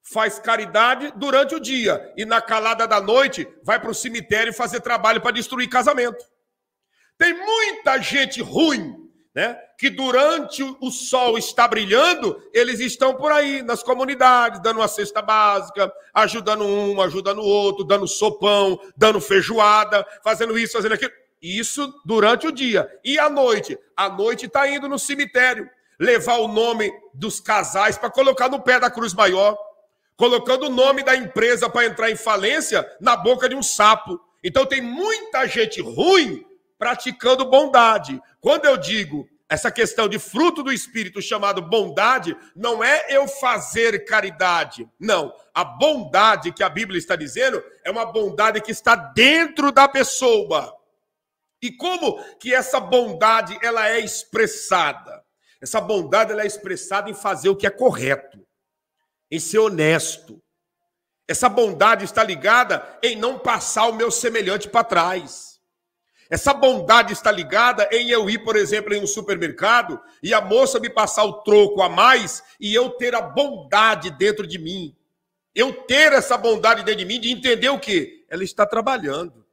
A: Faz caridade durante o dia e na calada da noite vai para o cemitério fazer trabalho para destruir casamento. Tem muita gente ruim, né? Que durante o sol está brilhando, eles estão por aí nas comunidades, dando uma cesta básica, ajudando um, ajudando o outro, dando sopão, dando feijoada, fazendo isso, fazendo aquilo isso durante o dia. E à noite? À noite está indo no cemitério levar o nome dos casais para colocar no pé da cruz maior, colocando o nome da empresa para entrar em falência na boca de um sapo. Então tem muita gente ruim praticando bondade. Quando eu digo essa questão de fruto do espírito chamado bondade, não é eu fazer caridade. Não, a bondade que a Bíblia está dizendo é uma bondade que está dentro da pessoa. E como que essa bondade ela é expressada? Essa bondade ela é expressada em fazer o que é correto, em ser honesto. Essa bondade está ligada em não passar o meu semelhante para trás. Essa bondade está ligada em eu ir, por exemplo, em um supermercado e a moça me passar o troco a mais e eu ter a bondade dentro de mim. Eu ter essa bondade dentro de mim de entender o que ela está trabalhando.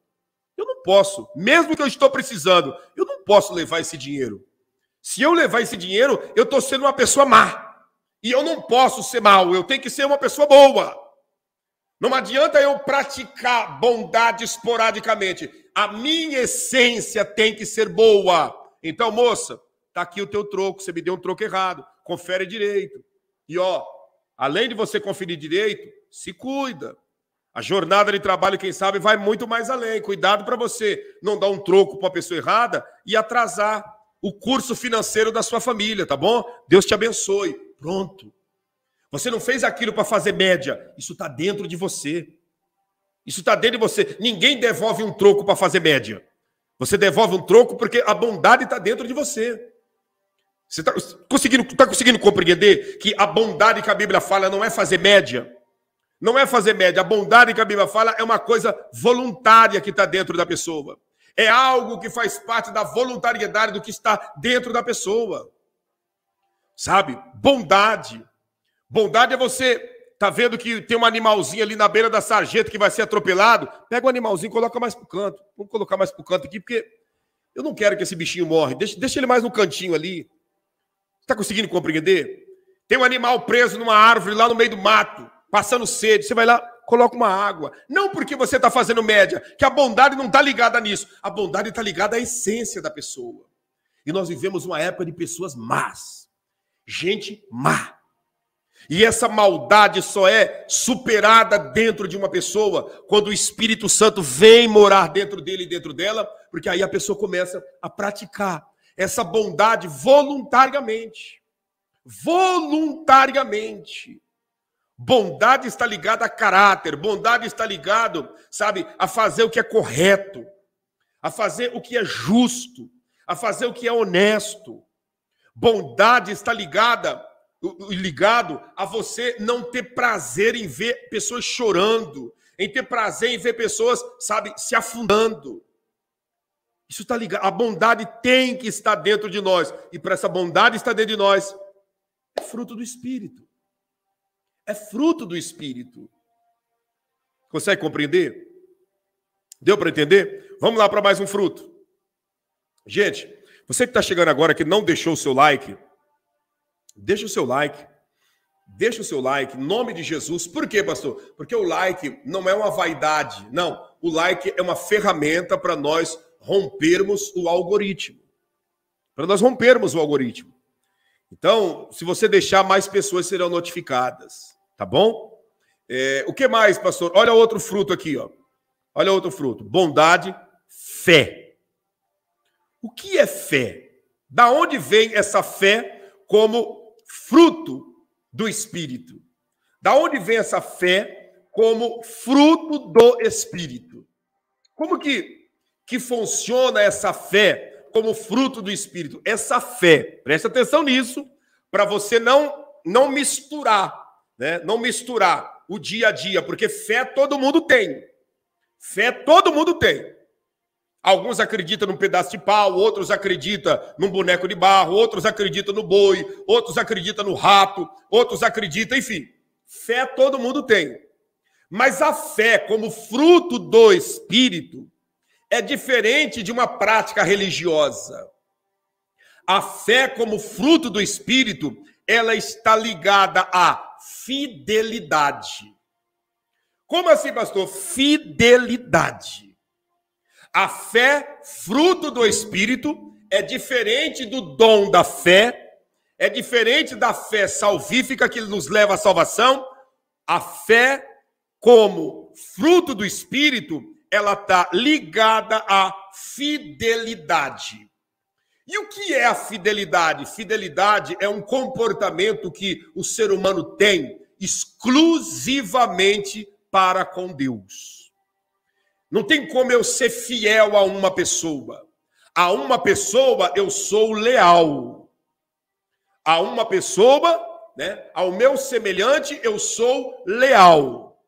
A: Eu não posso, mesmo que eu estou precisando, eu não posso levar esse dinheiro. Se eu levar esse dinheiro, eu estou sendo uma pessoa má. E eu não posso ser mal, eu tenho que ser uma pessoa boa. Não adianta eu praticar bondade esporadicamente. A minha essência tem que ser boa. Então, moça, tá aqui o teu troco, você me deu um troco errado. Confere direito. E ó, além de você conferir direito, se cuida. A jornada de trabalho, quem sabe, vai muito mais além. Cuidado para você não dar um troco para a pessoa errada e atrasar o curso financeiro da sua família, tá bom? Deus te abençoe. Pronto. Você não fez aquilo para fazer média. Isso está dentro de você. Isso está dentro de você. Ninguém devolve um troco para fazer média. Você devolve um troco porque a bondade está dentro de você. Você está conseguindo, tá conseguindo compreender que a bondade que a Bíblia fala não é fazer média? Não é fazer média. A bondade que a Bíblia fala é uma coisa voluntária que está dentro da pessoa. É algo que faz parte da voluntariedade do que está dentro da pessoa. Sabe? Bondade. Bondade é você tá vendo que tem um animalzinho ali na beira da sarjeta que vai ser atropelado? Pega o animalzinho e coloca mais pro canto. Vamos colocar mais pro canto aqui, porque eu não quero que esse bichinho morre. Deixa, deixa ele mais no cantinho ali. Está conseguindo compreender? Tem um animal preso numa árvore lá no meio do mato passando sede, você vai lá, coloca uma água. Não porque você está fazendo média, que a bondade não está ligada nisso. A bondade está ligada à essência da pessoa. E nós vivemos uma época de pessoas más, gente má. E essa maldade só é superada dentro de uma pessoa quando o Espírito Santo vem morar dentro dele e dentro dela, porque aí a pessoa começa a praticar essa bondade voluntariamente. Voluntariamente. Bondade está ligada a caráter, bondade está ligado, sabe, a fazer o que é correto, a fazer o que é justo, a fazer o que é honesto. Bondade está ligada ligado a você não ter prazer em ver pessoas chorando, em ter prazer em ver pessoas, sabe, se afundando. Isso está ligado. A bondade tem que estar dentro de nós. E para essa bondade estar dentro de nós, é fruto do Espírito. É fruto do Espírito. Consegue compreender? Deu para entender? Vamos lá para mais um fruto. Gente, você que está chegando agora que não deixou o seu like, deixa o seu like. Deixa o seu like, em nome de Jesus. Por quê, pastor? Porque o like não é uma vaidade. Não, o like é uma ferramenta para nós rompermos o algoritmo. Para nós rompermos o algoritmo. Então, se você deixar, mais pessoas serão notificadas. Tá bom? É, o que mais, pastor? Olha outro fruto aqui, ó. Olha outro fruto. Bondade, fé. O que é fé? Da onde vem essa fé como fruto do Espírito? Da onde vem essa fé como fruto do Espírito? Como que, que funciona essa fé como fruto do Espírito? Essa fé, preste atenção nisso, para você não, não misturar né? Não misturar o dia a dia, porque fé todo mundo tem. Fé todo mundo tem. Alguns acreditam num pedaço de pau, outros acreditam num boneco de barro, outros acreditam no boi, outros acreditam no rato, outros acreditam, enfim. Fé todo mundo tem. Mas a fé, como fruto do espírito, é diferente de uma prática religiosa. A fé, como fruto do espírito, ela está ligada a fidelidade. Como assim, pastor? Fidelidade. A fé, fruto do Espírito, é diferente do dom da fé, é diferente da fé salvífica que nos leva à salvação. A fé, como fruto do Espírito, ela está ligada à fidelidade. E o que é a fidelidade? Fidelidade é um comportamento que o ser humano tem exclusivamente para com Deus. Não tem como eu ser fiel a uma pessoa. A uma pessoa eu sou leal. A uma pessoa, né, ao meu semelhante, eu sou leal.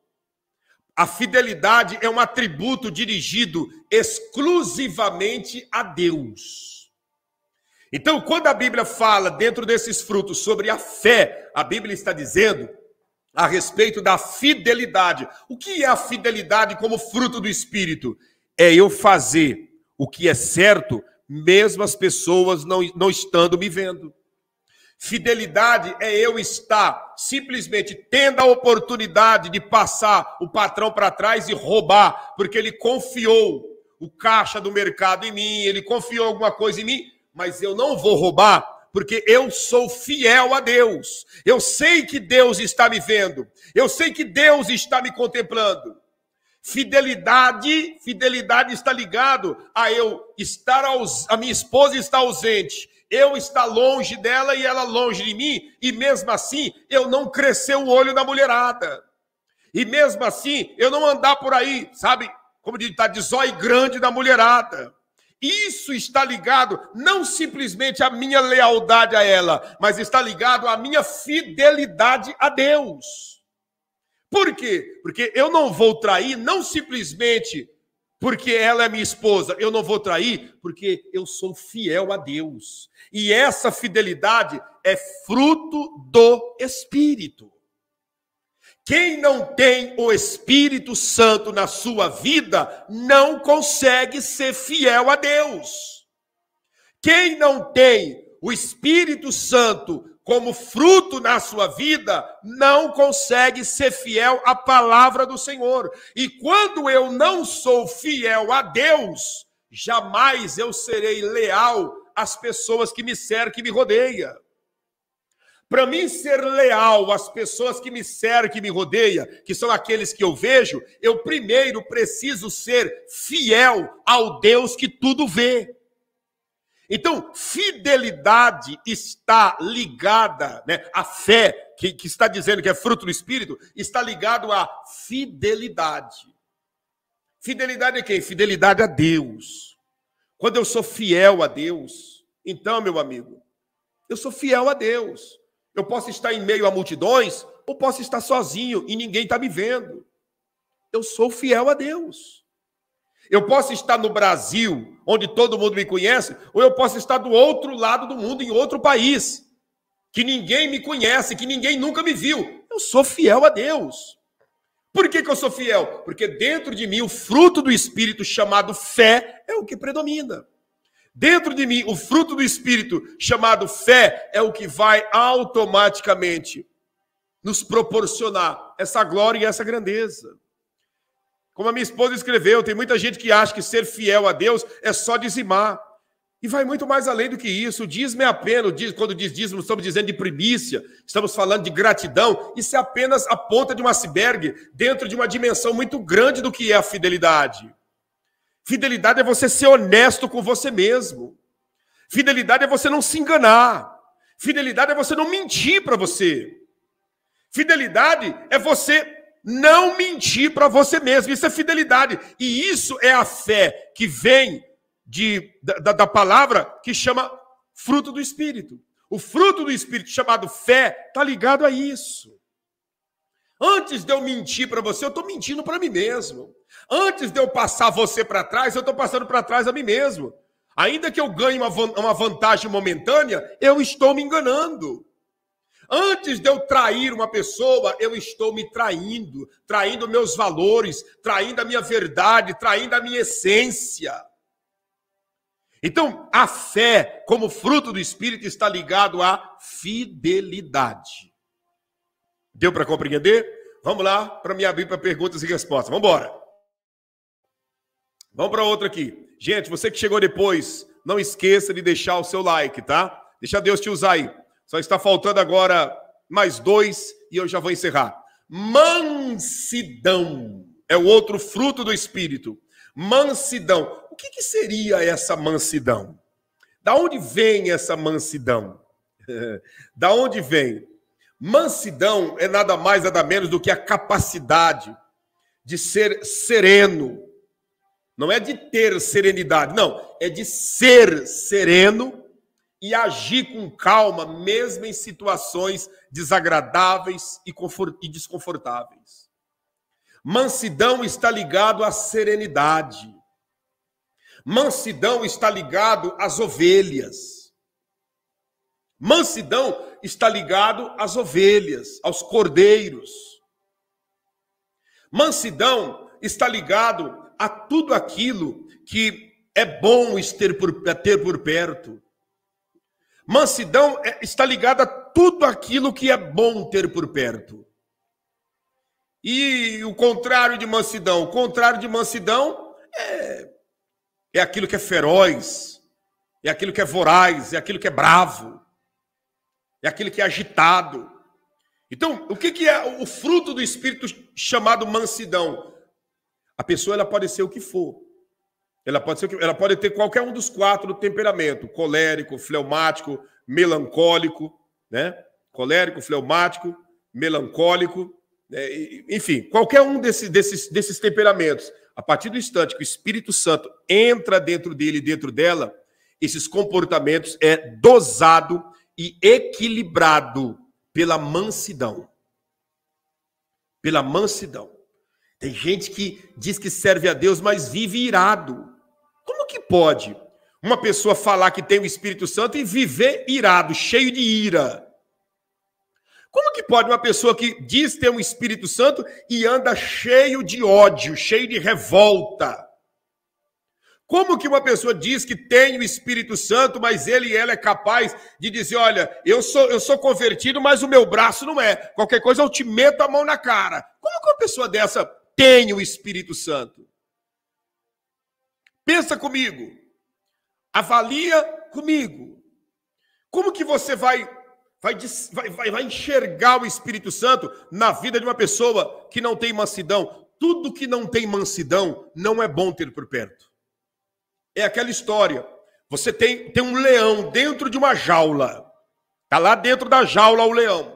A: A fidelidade é um atributo dirigido exclusivamente a Deus. Então, quando a Bíblia fala dentro desses frutos sobre a fé, a Bíblia está dizendo a respeito da fidelidade. O que é a fidelidade como fruto do Espírito? É eu fazer o que é certo, mesmo as pessoas não, não estando me vendo. Fidelidade é eu estar simplesmente tendo a oportunidade de passar o patrão para trás e roubar, porque ele confiou o caixa do mercado em mim, ele confiou alguma coisa em mim, mas eu não vou roubar porque eu sou fiel a Deus. Eu sei que Deus está me vendo. Eu sei que Deus está me contemplando. Fidelidade, fidelidade está ligado a eu estar aus, a minha esposa está ausente, eu estar longe dela e ela longe de mim, e mesmo assim eu não crescer o olho da mulherada. E mesmo assim eu não andar por aí, sabe? Como está de zóio grande da mulherada. Isso está ligado não simplesmente à minha lealdade a ela, mas está ligado à minha fidelidade a Deus. Por quê? Porque eu não vou trair não simplesmente porque ela é minha esposa, eu não vou trair porque eu sou fiel a Deus. E essa fidelidade é fruto do Espírito. Quem não tem o Espírito Santo na sua vida não consegue ser fiel a Deus. Quem não tem o Espírito Santo como fruto na sua vida, não consegue ser fiel à palavra do Senhor. E quando eu não sou fiel a Deus, jamais eu serei leal às pessoas que me cercam e me rodeiam. Para mim ser leal às pessoas que me cercam, que me rodeiam, que são aqueles que eu vejo, eu primeiro preciso ser fiel ao Deus que tudo vê. Então, fidelidade está ligada, né? A fé que, que está dizendo que é fruto do Espírito está ligado à fidelidade. Fidelidade é quem? Fidelidade a Deus. Quando eu sou fiel a Deus, então, meu amigo, eu sou fiel a Deus. Eu posso estar em meio a multidões, ou posso estar sozinho e ninguém está me vendo. Eu sou fiel a Deus. Eu posso estar no Brasil, onde todo mundo me conhece, ou eu posso estar do outro lado do mundo, em outro país, que ninguém me conhece, que ninguém nunca me viu. Eu sou fiel a Deus. Por que, que eu sou fiel? Porque dentro de mim o fruto do Espírito chamado fé é o que predomina. Dentro de mim, o fruto do Espírito, chamado fé, é o que vai automaticamente nos proporcionar essa glória e essa grandeza. Como a minha esposa escreveu, tem muita gente que acha que ser fiel a Deus é só dizimar. E vai muito mais além do que isso. O dízimo é apenas, quando diz dízimo, estamos dizendo de primícia, estamos falando de gratidão. Isso é apenas a ponta de um iceberg dentro de uma dimensão muito grande do que é a fidelidade. Fidelidade é você ser honesto com você mesmo. Fidelidade é você não se enganar. Fidelidade é você não mentir para você. Fidelidade é você não mentir para você mesmo. Isso é fidelidade. E isso é a fé que vem de, da, da palavra que chama fruto do Espírito. O fruto do Espírito, chamado fé, está ligado a isso. Antes de eu mentir para você, eu estou mentindo para mim mesmo. Antes de eu passar você para trás, eu estou passando para trás a mim mesmo. Ainda que eu ganhe uma vantagem momentânea, eu estou me enganando. Antes de eu trair uma pessoa, eu estou me traindo, traindo meus valores, traindo a minha verdade, traindo a minha essência. Então, a fé, como fruto do Espírito, está ligado à fidelidade. Deu para compreender? Vamos lá para me abrir para perguntas e respostas. Vamos embora. Vamos para outra aqui. Gente, você que chegou depois, não esqueça de deixar o seu like, tá? Deixa Deus te usar aí. Só está faltando agora mais dois e eu já vou encerrar. Mansidão é o outro fruto do Espírito. Mansidão. O que, que seria essa mansidão? Da onde vem essa mansidão? da onde vem? Mansidão é nada mais, nada menos do que a capacidade de ser sereno. Não é de ter serenidade, não. É de ser sereno e agir com calma, mesmo em situações desagradáveis e, desconfortáveis. Mansidão está ligado à serenidade. Mansidão está ligado às ovelhas. Mansidão está ligado às ovelhas, aos cordeiros. Mansidão está ligado a tudo aquilo que é bom ter por, ter por perto. Mansidão é, está ligada a tudo aquilo que é bom ter por perto. E o contrário de mansidão? O contrário de mansidão é, é aquilo que é feroz, é aquilo que é voraz, é aquilo que é bravo é aquele que é agitado. Então, o que, que é o fruto do Espírito chamado mansidão? A pessoa ela pode ser o que for. Ela pode, ser, ela pode ter qualquer um dos quatro do temperamento: colérico, fleumático, melancólico, né? Colérico, fleumático, melancólico, né? enfim, qualquer um desse, desses, desses temperamentos. A partir do instante que o Espírito Santo entra dentro dele, dentro dela, esses comportamentos é dosado e equilibrado pela mansidão. Pela mansidão. Tem gente que diz que serve a Deus, mas vive irado. Como que pode uma pessoa falar que tem o Espírito Santo e viver irado, cheio de ira? Como que pode uma pessoa que diz ter um Espírito Santo e anda cheio de ódio, cheio de revolta? Como que uma pessoa diz que tem o Espírito Santo, mas ele e ela é capaz de dizer, olha, eu sou eu sou convertido, mas o meu braço não é. Qualquer coisa eu te meto a mão na cara. Como que uma pessoa dessa tem o Espírito Santo? Pensa comigo. Avalia comigo. Como que você vai vai, vai, vai enxergar o Espírito Santo na vida de uma pessoa que não tem mansidão? Tudo que não tem mansidão não é bom ter por perto. É aquela história. Você tem, tem um leão dentro de uma jaula. Está lá dentro da jaula o leão.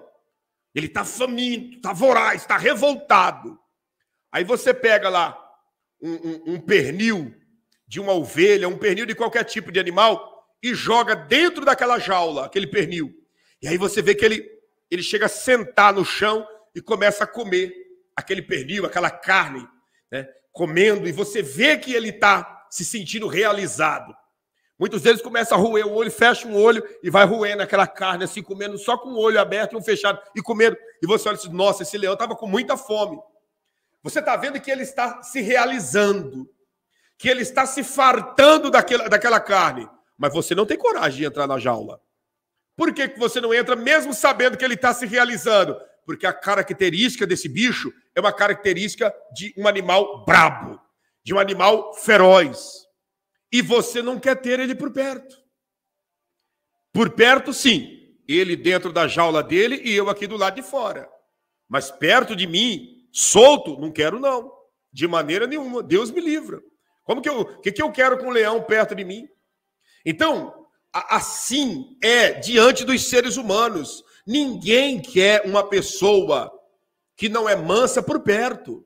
A: Ele está faminto, está voraz, está revoltado. Aí você pega lá um, um, um pernil de uma ovelha, um pernil de qualquer tipo de animal, e joga dentro daquela jaula aquele pernil. E aí você vê que ele, ele chega a sentar no chão e começa a comer aquele pernil, aquela carne, né? comendo, e você vê que ele está se sentindo realizado. Muitas vezes começa a roer o olho, fecha um olho e vai roendo aquela carne, assim, comendo só com o olho aberto e um fechado, e comendo. E você olha e diz, nossa, esse leão estava com muita fome. Você está vendo que ele está se realizando, que ele está se fartando daquela, daquela carne, mas você não tem coragem de entrar na jaula. Por que, que você não entra, mesmo sabendo que ele está se realizando? Porque a característica desse bicho é uma característica de um animal brabo de um animal feroz. E você não quer ter ele por perto. Por perto, sim. Ele dentro da jaula dele e eu aqui do lado de fora. Mas perto de mim, solto, não quero, não. De maneira nenhuma. Deus me livra. Como que eu. O que, que eu quero com um leão perto de mim? Então, assim é diante dos seres humanos. Ninguém quer uma pessoa que não é mansa por perto.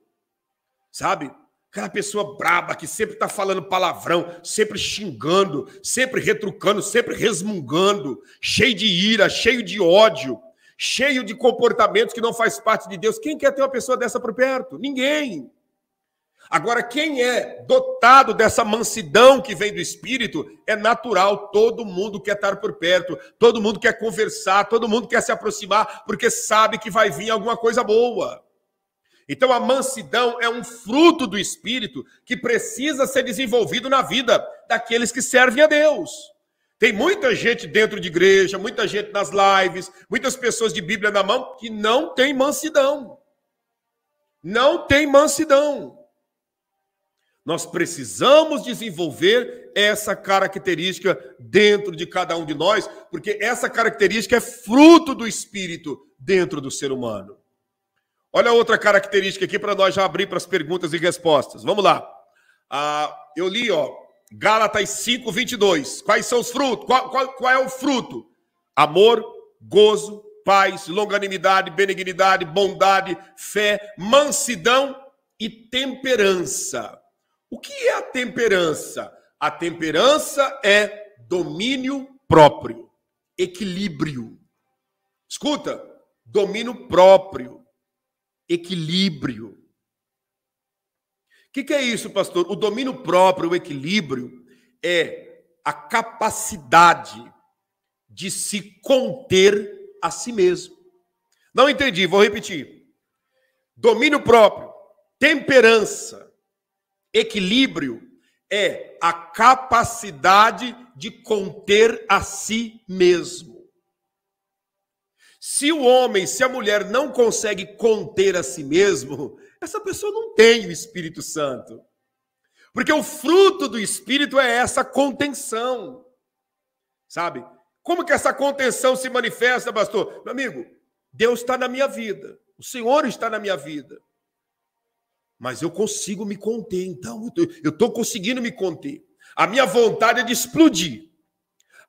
A: Sabe? Aquela pessoa braba que sempre está falando palavrão, sempre xingando, sempre retrucando, sempre resmungando, cheio de ira, cheio de ódio, cheio de comportamentos que não faz parte de Deus. Quem quer ter uma pessoa dessa por perto? Ninguém. Agora, quem é dotado dessa mansidão que vem do Espírito, é natural, todo mundo quer estar por perto, todo mundo quer conversar, todo mundo quer se aproximar, porque sabe que vai vir alguma coisa boa. Então a mansidão é um fruto do espírito que precisa ser desenvolvido na vida daqueles que servem a Deus. Tem muita gente dentro de igreja, muita gente nas lives, muitas pessoas de Bíblia na mão que não tem mansidão. Não tem mansidão. Nós precisamos desenvolver essa característica dentro de cada um de nós, porque essa característica é fruto do espírito dentro do ser humano. Olha outra característica aqui para nós já abrir para as perguntas e respostas. Vamos lá. Ah, eu li, ó, Gálatas 5, 22. Quais são os frutos? Qual, qual, qual, é o fruto? Amor, gozo, paz, longanimidade, benignidade, bondade, fé, mansidão e temperança. O que é a temperança? A temperança é domínio próprio, equilíbrio. Escuta, domínio próprio equilíbrio. O que, que é isso, pastor? O domínio próprio, o equilíbrio, é a capacidade de se conter a si mesmo. Não entendi, vou repetir. Domínio próprio, temperança, equilíbrio é a capacidade de conter a si mesmo. Se o homem, se a mulher não consegue conter a si mesmo, essa pessoa não tem o Espírito Santo. Porque o fruto do Espírito é essa contenção. Sabe? Como que essa contenção se manifesta, pastor? Meu amigo, Deus está na minha vida. O Senhor está na minha vida. Mas eu consigo me conter, então. Eu estou conseguindo me conter. A minha vontade é de explodir.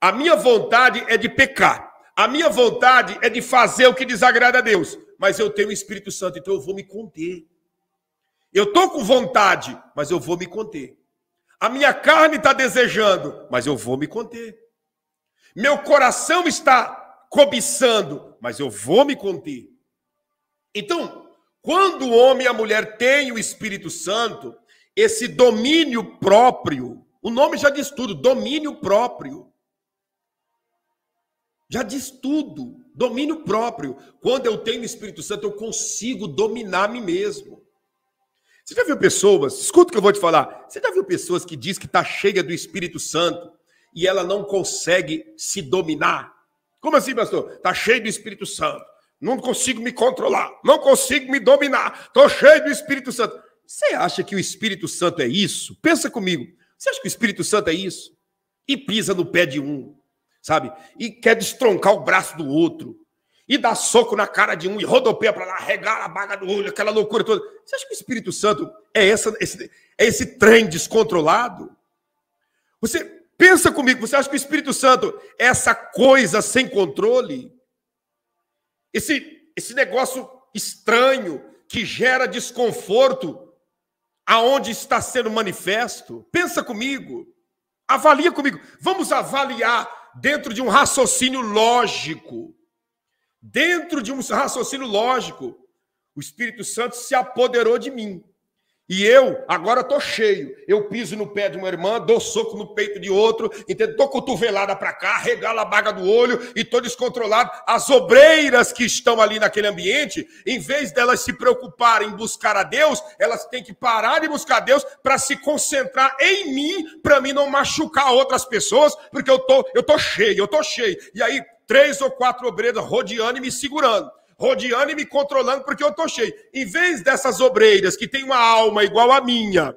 A: A minha vontade é de pecar. A minha vontade é de fazer o que desagrada a Deus, mas eu tenho o Espírito Santo, então eu vou me conter. Eu estou com vontade, mas eu vou me conter. A minha carne está desejando, mas eu vou me conter. Meu coração está cobiçando, mas eu vou me conter. Então, quando o homem e a mulher têm o Espírito Santo, esse domínio próprio, o nome já diz tudo, domínio próprio. Já diz tudo. Domínio próprio. Quando eu tenho o Espírito Santo, eu consigo dominar me mesmo. Você já viu pessoas, escuta o que eu vou te falar. Você já viu pessoas que diz que está cheia do Espírito Santo e ela não consegue se dominar? Como assim, pastor? Está cheio do Espírito Santo. Não consigo me controlar. Não consigo me dominar. Estou cheio do Espírito Santo. Você acha que o Espírito Santo é isso? Pensa comigo. Você acha que o Espírito Santo é isso? E pisa no pé de um sabe? E quer destroncar o braço do outro. E dá soco na cara de um e rodopeia para lá, regar a baga do olho, aquela loucura toda. Você acha que o Espírito Santo é, essa, esse, é esse trem descontrolado? Você pensa comigo, você acha que o Espírito Santo é essa coisa sem controle? Esse, esse negócio estranho que gera desconforto aonde está sendo manifesto? Pensa comigo. Avalia comigo. Vamos avaliar dentro de um raciocínio lógico. Dentro de um raciocínio lógico, o Espírito Santo se apoderou de mim. E eu agora estou cheio. Eu piso no pé de uma irmã, dou soco no peito de outro, entendo? dou cotovelada para cá, regalo a baga do olho e estou descontrolado. As obreiras que estão ali naquele ambiente, em vez delas se preocuparem em buscar a Deus, elas têm que parar de buscar a Deus para se concentrar em mim, para mim não machucar outras pessoas, porque eu tô, eu tô cheio, eu tô cheio. E aí, três ou quatro obreiras rodeando e me segurando rodeando e me controlando porque eu tô cheio. Em vez dessas obreiras que têm uma alma igual a minha,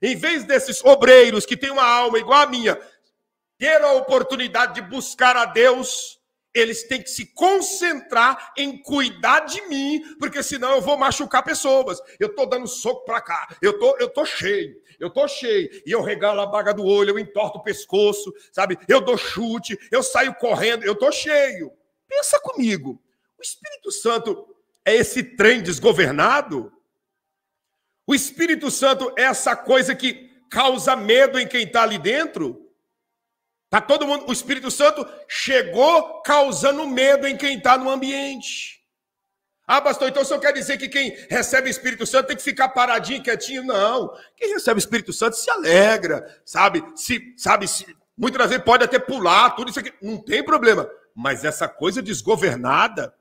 A: em vez desses obreiros que têm uma alma igual a minha, ter a oportunidade de buscar a Deus, eles têm que se concentrar em cuidar de mim, porque senão eu vou machucar pessoas. Eu tô dando soco para cá, eu tô, eu tô cheio, eu tô cheio. E eu regalo a baga do olho, eu entorto o pescoço, sabe? Eu dou chute, eu saio correndo, eu tô cheio. Pensa comigo. O Espírito Santo é esse trem desgovernado? O Espírito Santo é essa coisa que causa medo em quem está ali dentro? Tá todo mundo, o Espírito Santo chegou causando medo em quem está no ambiente. Ah, pastor, então o senhor quer dizer que quem recebe o Espírito Santo tem que ficar paradinho, quietinho? Não. Quem recebe o Espírito Santo se alegra, sabe? Se, sabe, se, muitas vezes pode até pular, tudo isso aqui, não tem problema. Mas essa coisa desgovernada,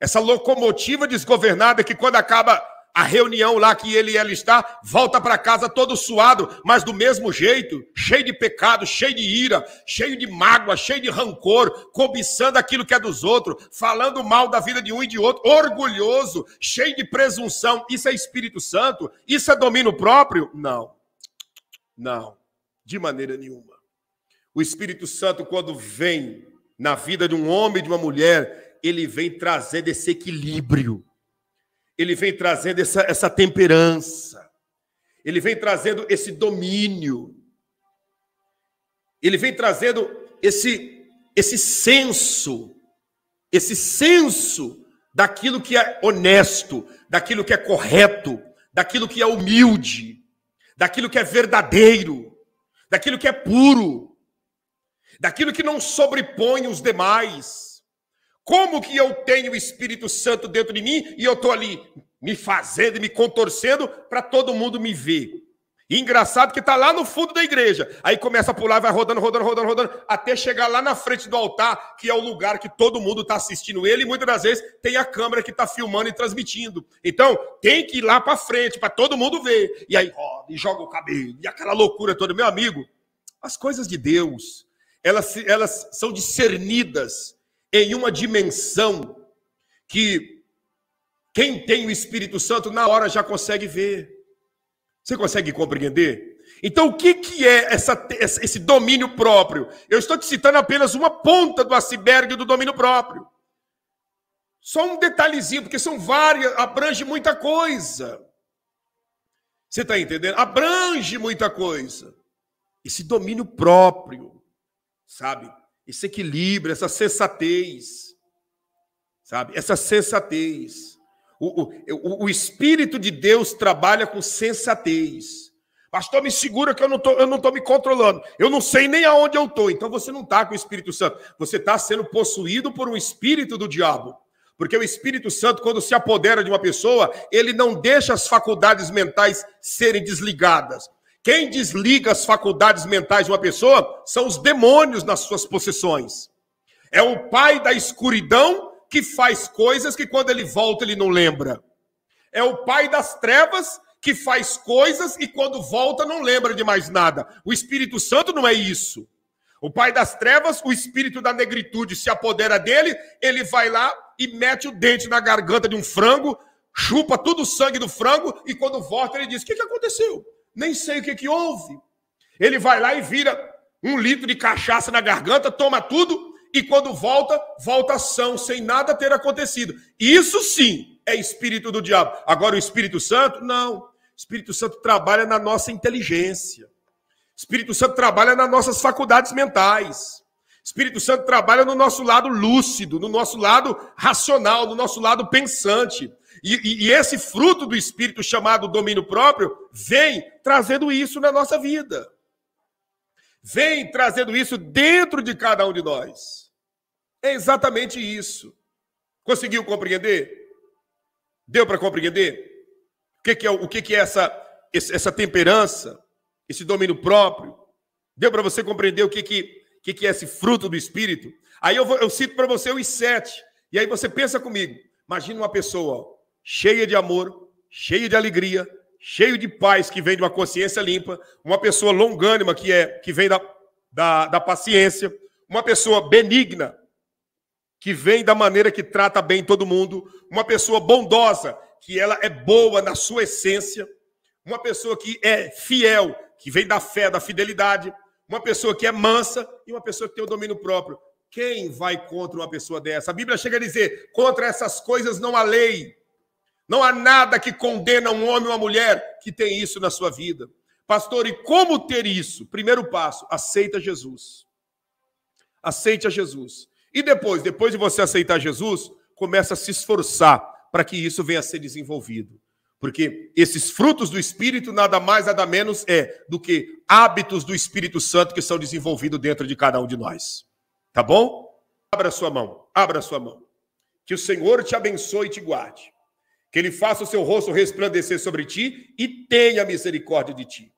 A: essa locomotiva desgovernada que quando acaba a reunião lá que ele e ela está, volta para casa todo suado, mas do mesmo jeito, cheio de pecado, cheio de ira, cheio de mágoa, cheio de rancor, cobiçando aquilo que é dos outros, falando mal da vida de um e de outro, orgulhoso, cheio de presunção. Isso é Espírito Santo? Isso é domínio próprio? Não. Não, de maneira nenhuma. O Espírito Santo, quando vem na vida de um homem e de uma mulher, ele vem trazendo esse equilíbrio, ele vem trazendo essa, essa temperança, ele vem trazendo esse domínio, ele vem trazendo esse, esse senso, esse senso daquilo que é honesto, daquilo que é correto, daquilo que é humilde, daquilo que é verdadeiro, daquilo que é puro, daquilo que não sobrepõe os demais como que eu tenho o Espírito Santo dentro de mim e eu estou ali me fazendo e me contorcendo para todo mundo me ver? E engraçado que está lá no fundo da igreja. Aí começa a pular, vai rodando, rodando, rodando, rodando, até chegar lá na frente do altar, que é o lugar que todo mundo está assistindo ele, e muitas das vezes tem a câmera que está filmando e transmitindo. Então, tem que ir lá para frente, para todo mundo ver. E aí roda, e joga o cabelo, e aquela loucura toda. Meu amigo, as coisas de Deus, elas, elas são discernidas em uma dimensão que quem tem o Espírito Santo na hora já consegue ver. Você consegue compreender? Então, o que, que é essa, esse domínio próprio? Eu estou te citando apenas uma ponta do iceberg do domínio próprio. Só um detalhezinho, porque são várias, abrange muita coisa. Você está entendendo? Abrange muita coisa. Esse domínio próprio, sabe? esse equilíbrio, essa sensatez, sabe? Essa sensatez. O, o, o Espírito de Deus trabalha com sensatez. Pastor, me segura que eu não tô, eu não tô me controlando. Eu não sei nem aonde eu tô. Então você não está com o Espírito Santo. Você está sendo possuído por um espírito do diabo. Porque o Espírito Santo, quando se apodera de uma pessoa, ele não deixa as faculdades mentais serem desligadas. Quem desliga as faculdades mentais de uma pessoa são os demônios nas suas possessões. É o pai da escuridão que faz coisas que quando ele volta ele não lembra. É o pai das trevas que faz coisas e quando volta não lembra de mais nada. O Espírito Santo não é isso. O pai das trevas, o espírito da negritude se apodera dele, ele vai lá e mete o dente na garganta de um frango, chupa todo o sangue do frango e quando volta ele diz: O que, que aconteceu? nem sei o que, que houve. Ele vai lá e vira um litro de cachaça na garganta, toma tudo e quando volta, volta são, sem nada ter acontecido. Isso sim é espírito do diabo. Agora, o Espírito Santo, não. Espírito Santo trabalha na nossa inteligência. Espírito Santo trabalha nas nossas faculdades mentais. Espírito Santo trabalha no nosso lado lúcido, no nosso lado racional, no nosso lado pensante. E, e, esse fruto do Espírito chamado domínio próprio vem trazendo isso na nossa vida. Vem trazendo isso dentro de cada um de nós. É exatamente isso. Conseguiu compreender? Deu para compreender? O que, que, é, o que, que é essa, essa temperança, esse domínio próprio? Deu para você compreender o que, que, que, que é esse fruto do Espírito? Aí eu, vou, eu cito para você os sete. E aí você pensa comigo. Imagina uma pessoa, cheia de amor, cheia de alegria, cheio de paz que vem de uma consciência limpa, uma pessoa longânima que é que vem da, da, da paciência, uma pessoa benigna que vem da maneira que trata bem todo mundo, uma pessoa bondosa que ela é boa na sua essência, uma pessoa que é fiel, que vem da fé, da fidelidade, uma pessoa que é mansa e uma pessoa que tem o domínio próprio. Quem vai contra uma pessoa dessa? A Bíblia chega a dizer: contra essas coisas não há lei. Não há nada que condena um homem ou uma mulher que tem isso na sua vida. Pastor, e como ter isso? Primeiro passo, aceita Jesus. Aceite a Jesus. E depois, depois de você aceitar Jesus, começa a se esforçar para que isso venha a ser desenvolvido. Porque esses frutos do Espírito nada mais, nada menos é do que hábitos do Espírito Santo que são desenvolvidos dentro de cada um de nós. Tá bom? Abra sua mão, abra sua mão. Que o Senhor te abençoe e te guarde que ele faça o seu rosto resplandecer sobre ti e tenha misericórdia de ti.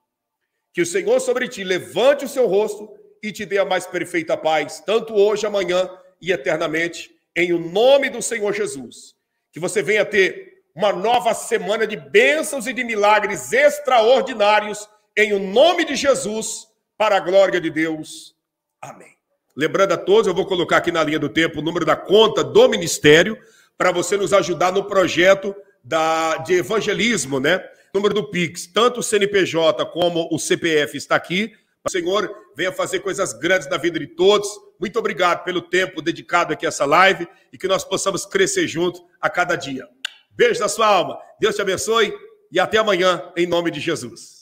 A: Que o Senhor sobre ti levante o seu rosto e te dê a mais perfeita paz, tanto hoje, amanhã e eternamente, em o nome do Senhor Jesus. Que você venha ter uma nova semana de bênçãos e de milagres extraordinários, em o nome de Jesus, para a glória de Deus. Amém. Lembrando a todos, eu vou colocar aqui na linha do tempo o número da conta do ministério para você nos ajudar no projeto da, de evangelismo, né? número do Pix, tanto o CNPJ como o CPF está aqui. O senhor venha fazer coisas grandes na vida de todos. Muito obrigado pelo tempo dedicado aqui a essa live e que nós possamos crescer junto a cada dia. Beijo na sua alma. Deus te abençoe e até amanhã, em nome de Jesus.